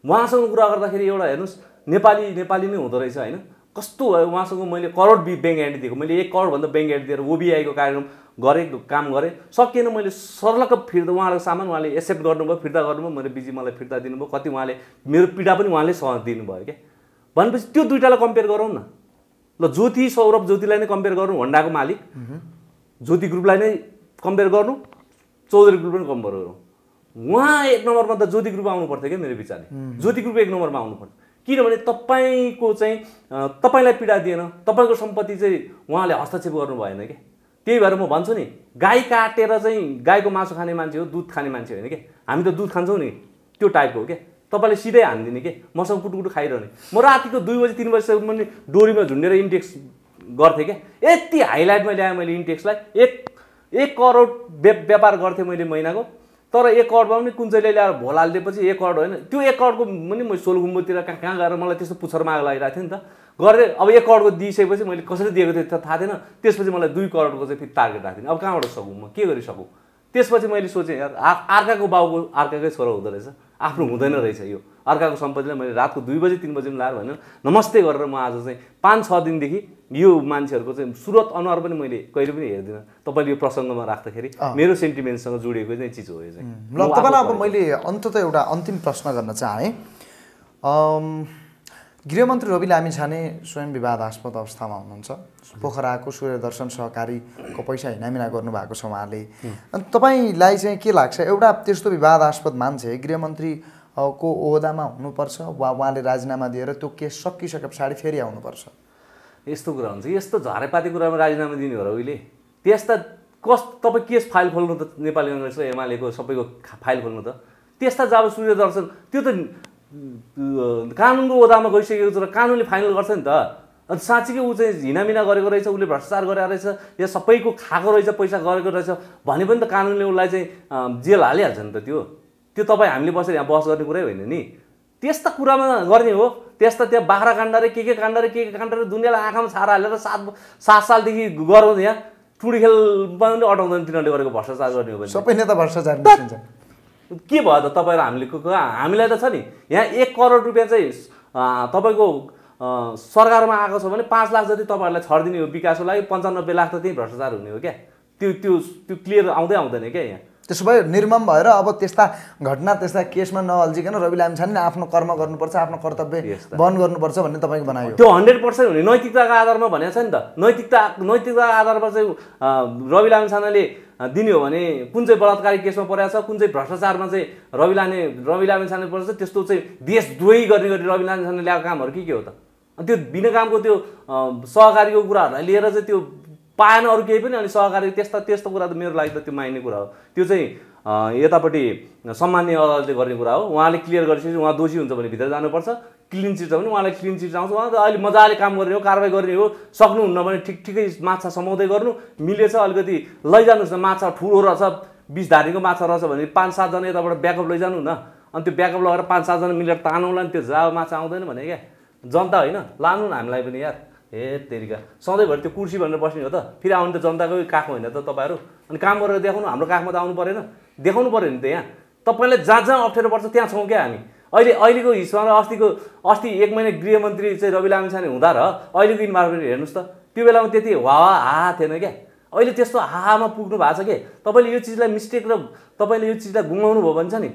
A: उहाँसँग कुरा गर्दाखेरि एउटा हेर्नुहोस् नेपाली नेपाली नै हुँदो रहेछ होइन कस्तो भयो उहाँसँग मैले करोड बि ब्याङ्क एन्ड दिएको मैले एक करोडभन्दा ब्याङ्क एन्ड दिएर ओबिआईको कार्यक्रम गरेँ काम गरेँ सकिएन मैले सर्लक फिर्ता उहाँहरूको सामान उहाँले एक्सेप्ट गर्नुभयो फिर्ता गर्नुभयो मैले बिजी मलाई फिर्ता दिनुभयो कति उहाँले मेरो पीडा पनि उहाँले सह दिनुभयो क्या भनेपछि त्यो दुइटालाई कम्पेयर गरौँ न ल ज्योति सौरभ ज्योतिलाई नै कम्पेयर गरौँ होन्डाको मालिक ज्योति ग्रुपलाई नै कम्पेयर गर्नु चौधरी ग्रुप पनि कम्पेयर गरौँ उहाँ एक नम्बरमा त ज्योति ग्रुप आउनु पर्थ्यो क्या मेरो विचारले ज्योति ग्रुप एक नम्बरमा आउनु पर्थ्यो किनभने तपाईँको चाहिँ तपाईँलाई पीडा दिएन तपाईँको सम्पत्ति चाहिँ उहाँले हस्तक्षेप गर्नु भएन कि त्यही भएर म भन्छु नि गाई काटेर चाहिँ गाईको मासु खाने मान्छे हो दुध खाने मान्छे होइन कि हामी त दुध खान्छौँ नि त्यो टाइपको हो क्या तपाईँले सिधै हानिदिने कि मसँग कुटुकुटु खाइरहने म रातिको दुई बजी तिन बजीसम्म पनि डोरीमा झुन्डेर इन्डेक्स गर्थेँ क्या यति हाइलाइटमा ल्याएँ मैले इन्डेक्सलाई एक एक करोड व्यापार गर्थेँ मैले महिनाको तर एक अर्डमा पनि कुन चाहिँ ल्याएर भोल हालिदिएपछि एक अर्ड होइन त्यो एक करोडको पनि म सोलगुम्बोतिर कहाँ कहाँ गएर मलाई त्यस्तो पुच्छर माग लागिरहेको थियो नि त गरेँ अब एक करोडको दिइसकेपछि मैले कसरी दिएको थिएँ थाहा थिएन त्यसपछि मलाई दुई करोडको चाहिँ फेरि टार्गेट राख्थेँ अब कहाँबाट सकौँ म के गरिसकौँ त्यसपछि मैले सोचेँ यार अर्काको बाउको अर्काकै छोरो हुँदो रहेछ आफ्नो हुँदैन रहेछ यो अर्काको सम्पत्तिलाई मैले रातको दुई बजी तिन बजी पनि लाएर भनेर नमस्ते गरेर म आज चाहिँ पाँच छ दिनदेखि यो मान्छेहरूको चाहिँ सुरत अनुहार पनि मैले कहिले पनि हेर्दिनँ तपाईँले यो प्रसङ्गमा राख्दाखेरि मेरो सेन्टिमेन्टसँग जोडिएको चाहिँ चिज हो यो चाहिँ तपाईँलाई अब
B: मैले अन्तत एउटा अन्तिम प्रश्न गर्न चाहेँ गृहमन्त्री रवि लामिछाने स्वयं विवादास्पद अवस्थामा हुनुहुन्छ पोखराको सूर्यदर्शन सहकारीको पैसा हिनामिना गर्नुभएको छ उहाँले अनि तपाईँलाई चाहिँ के लाग्छ एउटा त्यस्तो विवादास्पद मान्छे गृहमन्त्री को ओहदामा हुनुपर्छ वा उहाँले राजीनामा दिएर त्यो केस सकिसके पछाडि फेरि आउनुपर्छ
A: यस्तो कुरा हुन्छ यस्तो झारेपाती कुरामा राजीनामा दिने हो र उहिले त्यस्ता कस तपाईँ केस फाइल खोल्नु त नेपाली कङ्ग्रेस र एमालेको सबैको फाइल खोल्नु त त्यस्ता जब दर्शन त्यो त कानुनको ओदामा गइसकेको छ र कानुनले फाइनल गर्छ नि त अन्त साँच्चीकै ऊ चाहिँ हिनामिना गरेको रहेछ उसले भ्रष्टाचार गरेर रहेछ या सबैको खाएको रहेछ पैसा गरेको रहेछ भने पनि त कानुनले उसलाई चाहिँ जेल हालिहाल्छ नि त त्यो त्यो तपाईँ हामीले बसेर यहाँ बस गर्ने कुरै होइन नि त्यस्ता कुरामा गर्ने हो त्यस्ता त्यहाँ बाख्रा काण्ड रे के के काण्ड रे के के काण्ड रे दुनियाँलाई आँखामा छारा हालेर सात सात सालदेखि गराउँदै यहाँ टुडी खेलमा पनि अटाउँदैन तिनीहरूले गरेको भ्रष्टाचार गर्ने हो भने सबै नेता भ्रष्टाचार के भयो त तपाईँहरू हामीले हामीलाई त छ नि यहाँ एक करोड रुपियाँ चाहिँ तपाईँको सरकारमा आएको छ भने पाँच लाख जति तपाईँहरूलाई छरिदिने हो विकासको लागि पन्चानब्बे लाख त त्यही भ्रष्टाचार हुने हो क्या त्यो त्यो त्यो क्लियर आउँदै आउँदैन क्या यहाँ
B: त्यसो भए निर्मम भएर अब त्यस्ता घटना त्यस्ता केसमा नअल्झिकन रवि लामिछानेले आफ्नो कर्म गर्नुपर्छ आफ्नो कर्तव्य बहन गर्नुपर्छ भन्ने तपाईँको बनायो त्यो
A: हन्ड्रेड पर्सेन्ट हुने नैतिकताको आधारमा भनेको छ नि त नैतिकता नैतिकताको आधारमा चाहिँ रवि लामछानेले दिने हो भने कुन चाहिँ बलात्कारी केसमा परेको छ कुन चाहिँ भ्रष्टाचारमा चाहिँ रवि लाने रवि लामिछाने परेको त्यस्तो चाहिँ देशद्रोही गर्ने गरी रवि लामिछाने ल्याएको कामहरू के के हो त त्यो बिना कामको त्यो सहकारीको कुराहरूलाई लिएर चाहिँ त्यो पाएन अरू केही पनि अनि सहकारी त्यस्ता त्यस्तो कुरा त मेरो लागि त त्यो माइने कुरा हो त्यो चाहिँ यतापट्टि सामान्य अदालतले गर्ने कुरा हो उहाँले क्लियर गरिसकेपछि उहाँ दोषी हुन्छ भने भित्र जानुपर्छ क्लिन चिट छ भने उहाँलाई क्लिन चिट आउँछ उहाँ त अहिले मजाले काम गर्ने हो कारवाही गर्ने हो सक्नुहुन्न भने ठिक ठिकै माछा समाउँदै गर्नु मिलेछ अलिकति लैजानुहोस् न माछा ठुलो रहेछ बिस धारीको माछा रहेछ भने पाँच सातजना यताबाट ब्याकअप लैजानु न अनि त्यो ब्याकअप लगाएर पाँच सातजना मिलेर तानौँला नि त्यो जा माछा आउँदैन भने क्या जनता होइन लानु न हामीलाई पनि यार ए तेरिका सधैँभरि त्यो कुर्सी भनेर बस्ने हो त फेरि आउनु त जनताकै काख होइन त तपाईँहरू अनि काम गरेर देखाउनु हाम्रो काखमा त आउनु परेन देखाउनु पऱ्यो नि त यहाँ तपाईँलाई जहाँ जहाँ अप्ठ्यारो पर्छ त्यहाँ छौँ क्या हामी अहिले अहिलेको हिसाबमा र अस्तिको अस्ति एक महिना गृहमन्त्री चाहिँ रवि लामिछाने हुँदा र अहिलेको इन्भाइरोमेन्ट हेर्नुहोस् त त्यो बेलामा त्यति हा हा थिएन क्या अहिले त्यस्तो हाहामा पुग्नु भएको छ कि तपाईँले यो चिजलाई मिस्टेक र तपाईँले यो चिजलाई गुमाउनु भयो भने छ नि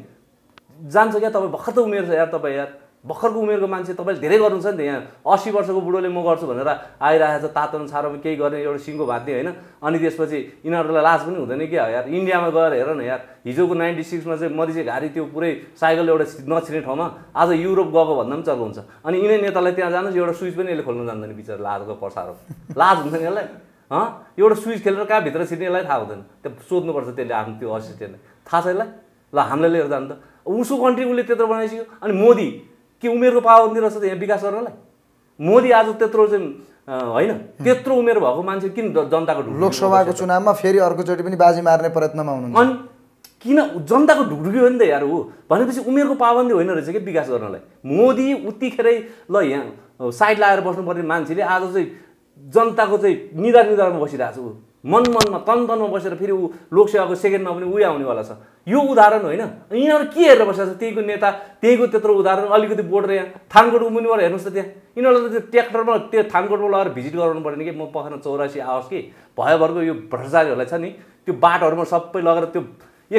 A: जान्छ क्या तपाईँ भर्खर त उमेर छ यार तपाईँ यार भर्खरको उमेरको मान्छे तपाईँले धेरै गर्नुहुन्छ नि त यहाँ असी वर्षको बुढोले म गर्छु भनेर आइरहेको छ तातो छारोमा केही गर्ने एउटा सिङ्गो भाँत्ने होइन अनि त्यसपछि यिनीहरूलाई लाज पनि हुँदैन क्या यार इन्डियामा गएर हेर न यार हिजोको नाइन्टी सिक्समा चाहिँ मरिचे घारी त्यो पुरै साइकल एउटा नछिर्ने ठाउँमा आज युरोप गएको भन्दा पनि हुन्छ अनि यिनै नेतालाई त्यहाँ जानुहोस् एउटा स्विच पनि यसले खोल्नु जान्दैन बिचरा लाजको पर्सारो लाज हुन्छ नि यसलाई हँ एउटा स्विच खेलेर कहाँभित्र छिर्ने यसलाई थाहा हुँदैन त्यो सोध्नुपर्छ त्यसले आफ्नो त्यो असिस्टेन्टलाई थाहा छ यसलाई ल हामीलाई लिएर जानु त उसो कन्ट्री उसले त्यत्रो बनाइसक्यो अनि मोदी कि उमेरको पाबन्दी रहेछ त यहाँ विकास गर्नलाई मोदी आज त्यत्रो चाहिँ होइन त्यत्रो उमेर भएको मान्छे किन जनताको ढुक लोकसभाको
B: चुनावमा फेरि अर्कोचोटि पनि बाजी मार्ने प्रयत्नमा हुनुहुन्छ
A: अनि किन जनताको ढुकढुकी हो नि त यार ऊ भनेपछि उमेरको पाबन्दी होइन रहेछ कि विकास गर्नलाई मोदी उत्तिखेरै ल यहाँ साइड लगाएर बस्नुपर्ने मान्छेले आज चाहिँ जनताको चाहिँ निधार निधारमा बसिरहेको छ ऊ मन मनमा तन तनमा बसेर फेरि ऊ लोकसेवाको सेकेन्डमा पनि उयो आउनेवाला छ यो उदाहरण होइन यिनीहरू के हेरेर बसेको छ त्यहीको नेता त्यहीको त्यत्रो उदाहरण अलिकति बोर्ड यहाँ थानकोट उमुनिबाट हेर्नुहोस् त त्यहाँ यिनीहरूलाई त त्यो ट्र्याक्टरमा त्यो थानकोटमा लगेर भिजिट गराउनु पर्ने कि म पखाना चौरासी आओस् कि भयोभरको यो भ्रष्टाचारीहरूलाई छ नि त्यो बाटोहरूमा सबै लगेर त्यो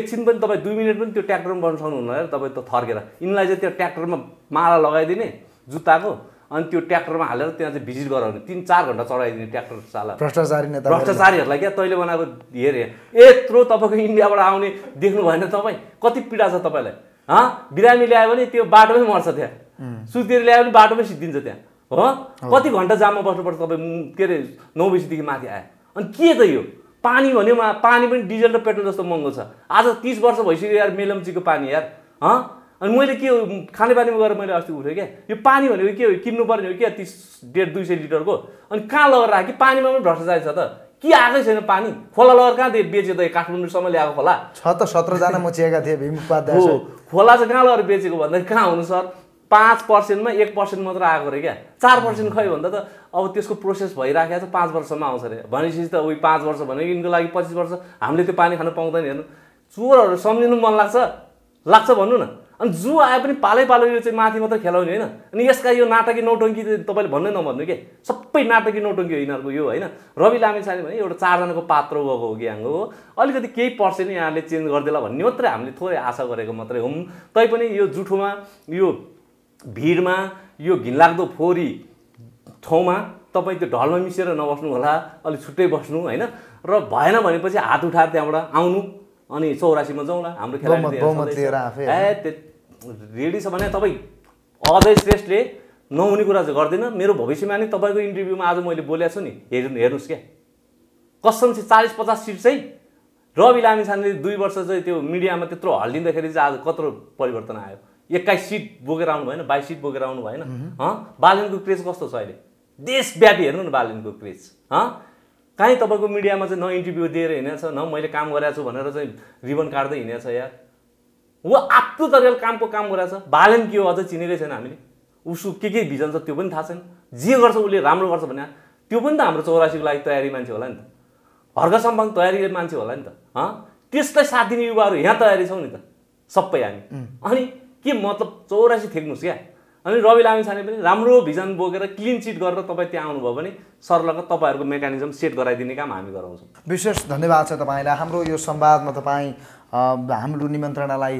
A: एकछिन पनि तपाईँ दुई मिनट पनि त्यो ट्र्याक्टरमा बस्नु सक्नुहुन्न तपाईँ त थर्केर यिनलाई चाहिँ त्यो ट्र्याक्टरमा माला लगाइदिने जुत्ताको अनि त्यो ट्र्याक्टरमा हालेर त्यहाँ चाहिँ भिजिट गराउने तिन चार घन्टा चढाइदिने ट्र्याक्टर चाला
B: भ्रष्टाचारी नेता भ्रष्टाचारीहरूलाई
A: क्या तैँले बनाएको हेरेँ यत्रो तपाईँको इन्डियाबाट आउने देख्नु भएन तपाईँ कति पीडा छ तपाईँलाई हँ बिरामी ल्यायो भने त्यो बाटोमै मर्छ त्यहाँ सुतिर ल्यायो भने बाटोमै सिद्धिन्छ त्यहाँ हो कति घन्टा जाममा बस्नुपर्छ तपाईँ के अरे नौ बजीदेखि माथि आयो अनि के त यो पानी भन्यो पानी पनि डिजल र पेट्रोल जस्तो महँगो छ आज तिस वर्ष भइसक्यो यार मेलम्चीको पानी यार हँ अनि मैले के खाने बानीमा गएर मैले अस्ति उठेँ क्या यो पानी भनेको के हो किन्नु पर्ने हो क्या तिस डेढ दुई सय लिटरको अनि कहाँ लगेर राखेँ कि पानीमा पनि भ्रष्टाचार छ त कि आएकै छैन पानी खोला लगेर कहाँ बेच्यो त काठमाडौँसम्म ल्याएको खोला
B: छ त सत्रजना म चेका थिएँ भीम उपाध्याय हो
A: खोला चाहिँ कहाँ लगेर बेचेको भन्दाखेरि कहाँ हुनु सर पाँच पर्सेन्टमा एक पर्सेन्ट मात्र आएको अरे क्या चार पर्सेन्ट खै भन्दा त अब त्यसको प्रोसेस भइराखेको छ पाँच वर्षमा आउँछ अरे भनेपछि त उयो पाँच वर्ष भनेको यिनको लागि पच्चिस वर्ष हामीले त्यो पानी खानु पाउँदैन हेर्नु चोरहरू सम्झिनु मन लाग्छ लाग्छ भन्नु न अनि जो आए पनि पालै यो चाहिँ माथि मात्रै खेलाउने होइन अनि यसका यो नाटकी नौटङ्की तपाईँले भन्नै नभन्नु के सबै नाटकी नौटङ्की हो यिनीहरूको यो होइन रवि लामेछाने भने एउटा चारजनाको पात्र गएको हो ग्याङ हो अलिकति केही पर्सेन्ट यहाँले चेन्ज गरिदिएला भन्ने मात्रै हामीले थोरै आशा गरेको मात्रै हौँ तैपनि यो जुठोमा यो भिडमा यो घिनलाग्दो फोहोरी ठाउँमा तपाईँ त्यो ढलमा मिसेर नबस्नु होला अलिक छुट्टै बस्नु होइन र भएन भनेपछि हात उठाएर त्यहाँबाट आउनु अनि चौरासीमा जाउँला हाम्रो रेडी छ भने तपाईँ अजय श्रेष्ठले नहुने कुरा चाहिँ गर्दैन मेरो भविष्यमा नै तपाईँको इन्टरभ्यूमा आज मैले बोलेको छु नि हेर्नु हेर्नुहोस् क्या कसम चाहिँ चालिस पचास सिट चाहिँ रवि लामी लामिछाने दुई वर्ष चाहिँ त्यो मिडियामा त्यत्रो हल्लिँदाखेरि चाहिँ आज कत्रो परिवर्तन आयो एक्काइस सिट बोकेर आउनु भएन बाइस सिट बोकेर आउनु भएन बालनको क्रेज कस्तो छ अहिले देशव्यापी हेर्नु न बालनको क्रेज हँ काहीँ तपाईँको मिडियामा चाहिँ न इन्टरभ्यू दिएर हिँडेको छ न मैले काम गरेको छु भनेर चाहिँ रिबन काट्दै हिँडेको छ या ऊ आफ्नो तरिकाले कामको काम गरेको छ बालन के हो अझै चिनेकै छैन हामीले उसको के के भिजन छ त्यो पनि थाहा छैन जे गर्छ उसले राम्रो गर्छ भने त्यो पनि त हाम्रो चौरासीको लागि तयारी मान्छे होला नि त हर्कसम्म तयारी मान्छे होला नि त हँ त्यसलाई साथ दिने युवाहरू यहाँ तयारी छौँ नि त सबै हामी अनि के मतलब चौरासी थ्याक्नुहोस् क्या अनि रवि लामी छाने पनि राम्रो भिजन बोकेर क्लिन चिट गरेर तपाईँ त्यहाँ आउनुभयो भने सरलग तपाईँहरूको मेकानिजम सेट गराइदिने काम हामी गराउँछौँ
B: विशेष धन्यवाद छ तपाईँलाई हाम्रो यो संवादमा तपाईँ हाम्रो निमन्त्रणालाई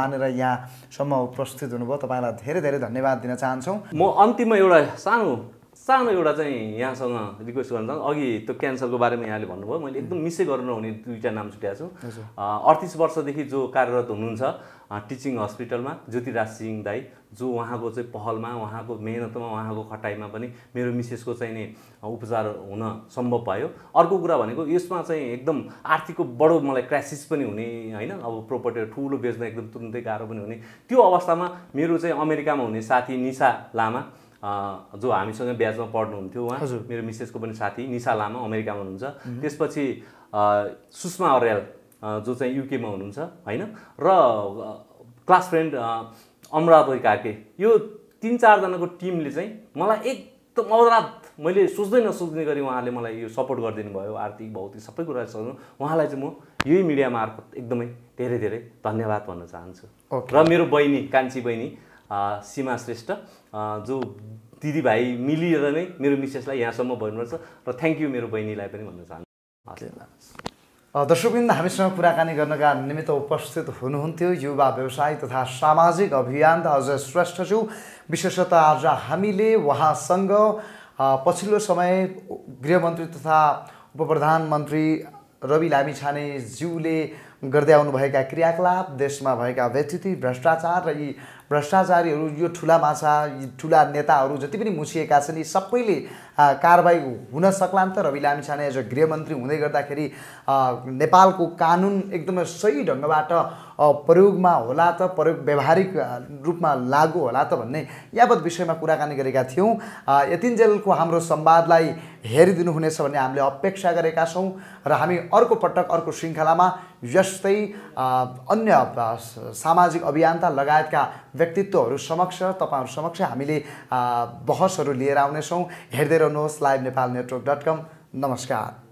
B: मानेर यहाँसम्म उपस्थित हुनुभयो तपाईँलाई धेरै धेरै धन्यवाद दिन चाहन्छौँ
A: म अन्तिममा एउटा सानो सानो एउटा चाहिँ यहाँसँग रिक्वेस्ट गर्न चाहन्छु अघि त्यो क्यान्सरको बारेमा यहाँले भन्नुभयो मैले एकदम मिसै गर्नु नहुने दुईवटा नाम छुट्याएको छु अडतिस वर्षदेखि जो कार्यरत हुनुहुन्छ टिचिङ हस्पिटलमा ज्योतिराज सिंह दाई जो उहाँको चाहिँ पहलमा उहाँको मेहनतमा उहाँको खटाइमा पनि मेरो मिसेसको चाहिँ नि उपचार हुन सम्भव भयो अर्को कुरा भनेको यसमा चाहिँ एकदम आर्थिकको बडो मलाई क्राइसिस पनि हुने होइन अब प्रोपर्टीहरू ठुलो बेच्न एकदम तुरुन्तै गाह्रो पनि हुने त्यो अवस्थामा मेरो चाहिँ अमेरिकामा हुने साथी निसा लामा जो हामीसँग ब्याचमा पढ्नुहुन्थ्यो उहाँ मेरो मिसेसको पनि साथी निशा लामा अमेरिकामा हुनुहुन्छ त्यसपछि सुषमा अर्याल जो चाहिँ युकेमा हुनुहुन्छ होइन र क्लास फ्रेन्ड अमरावती कार्के यो तिन चारजनाको टिमले चाहिँ मलाई एकदम अवरात मैले सोच्दै नसोच्ने गरी उहाँले मलाई यो सपोर्ट गरिदिनु भयो आर्थिक भौतिक सबै कुरा सक्नु उहाँलाई चाहिँ म यही मिडिया मार्फत एकदमै धेरै धेरै धन्यवाद भन्न चाहन्छु र मेरो बहिनी कान्छी बहिनी सीमा श्रेष्ठ जो दिदीभाइ मिलेर नै मेरो मिसेसलाई यहाँसम्म भन्नुपर्छ र थ्याङ्क यू मेरो बहिनीलाई पनि भन्न चाहन्छु
B: दर्शकविन्द हामीसँग कुराकानी गर्नका निमित्त उपस्थित हुनुहुन्थ्यो युवा व्यवसाय तथा सामाजिक अभियान अझ श्रेष्ठ श्रेष्ठज्यू विशेषतः आज हामीले उहाँसँग पछिल्लो समय गृहमन्त्री तथा उपप्रधानमन्त्री रवि लामिछाने ज्यूले गर्दै आउनुभएका क्रियाकलाप देशमा भएका व्यतिथि भ्रष्टाचार र यी भ्रष्टाचारीहरू यो ठुला माछा ठुला नेताहरू जति पनि मुछिएका छन् यी सबैले कारवाही हुन नि त रवि लामिछाने एज अ गृहमन्त्री हुँदै गर्दाखेरि नेपालको कानुन एकदमै सही ढङ्गबाट प्रयोगमा होला त प्रयोग व्यवहारिक रूपमा लागु होला त भन्ने यावत विषयमा कुराकानी गरेका थियौँ यतिन्जेलको हाम्रो संवादलाई हुनेछ भन्ने हामीले अपेक्षा गरेका छौँ र हामी अर्को पटक अर्को श्रृङ्खलामा यस्तै अन्य सामाजिक अभियन्ता लगायतका व्यक्तित्वहरू समक्ष तपाईँहरू समक्ष हामीले बहसहरू लिएर आउनेछौँ हेर्दै रहनुहोस् live Nepal network dot com नमस्कार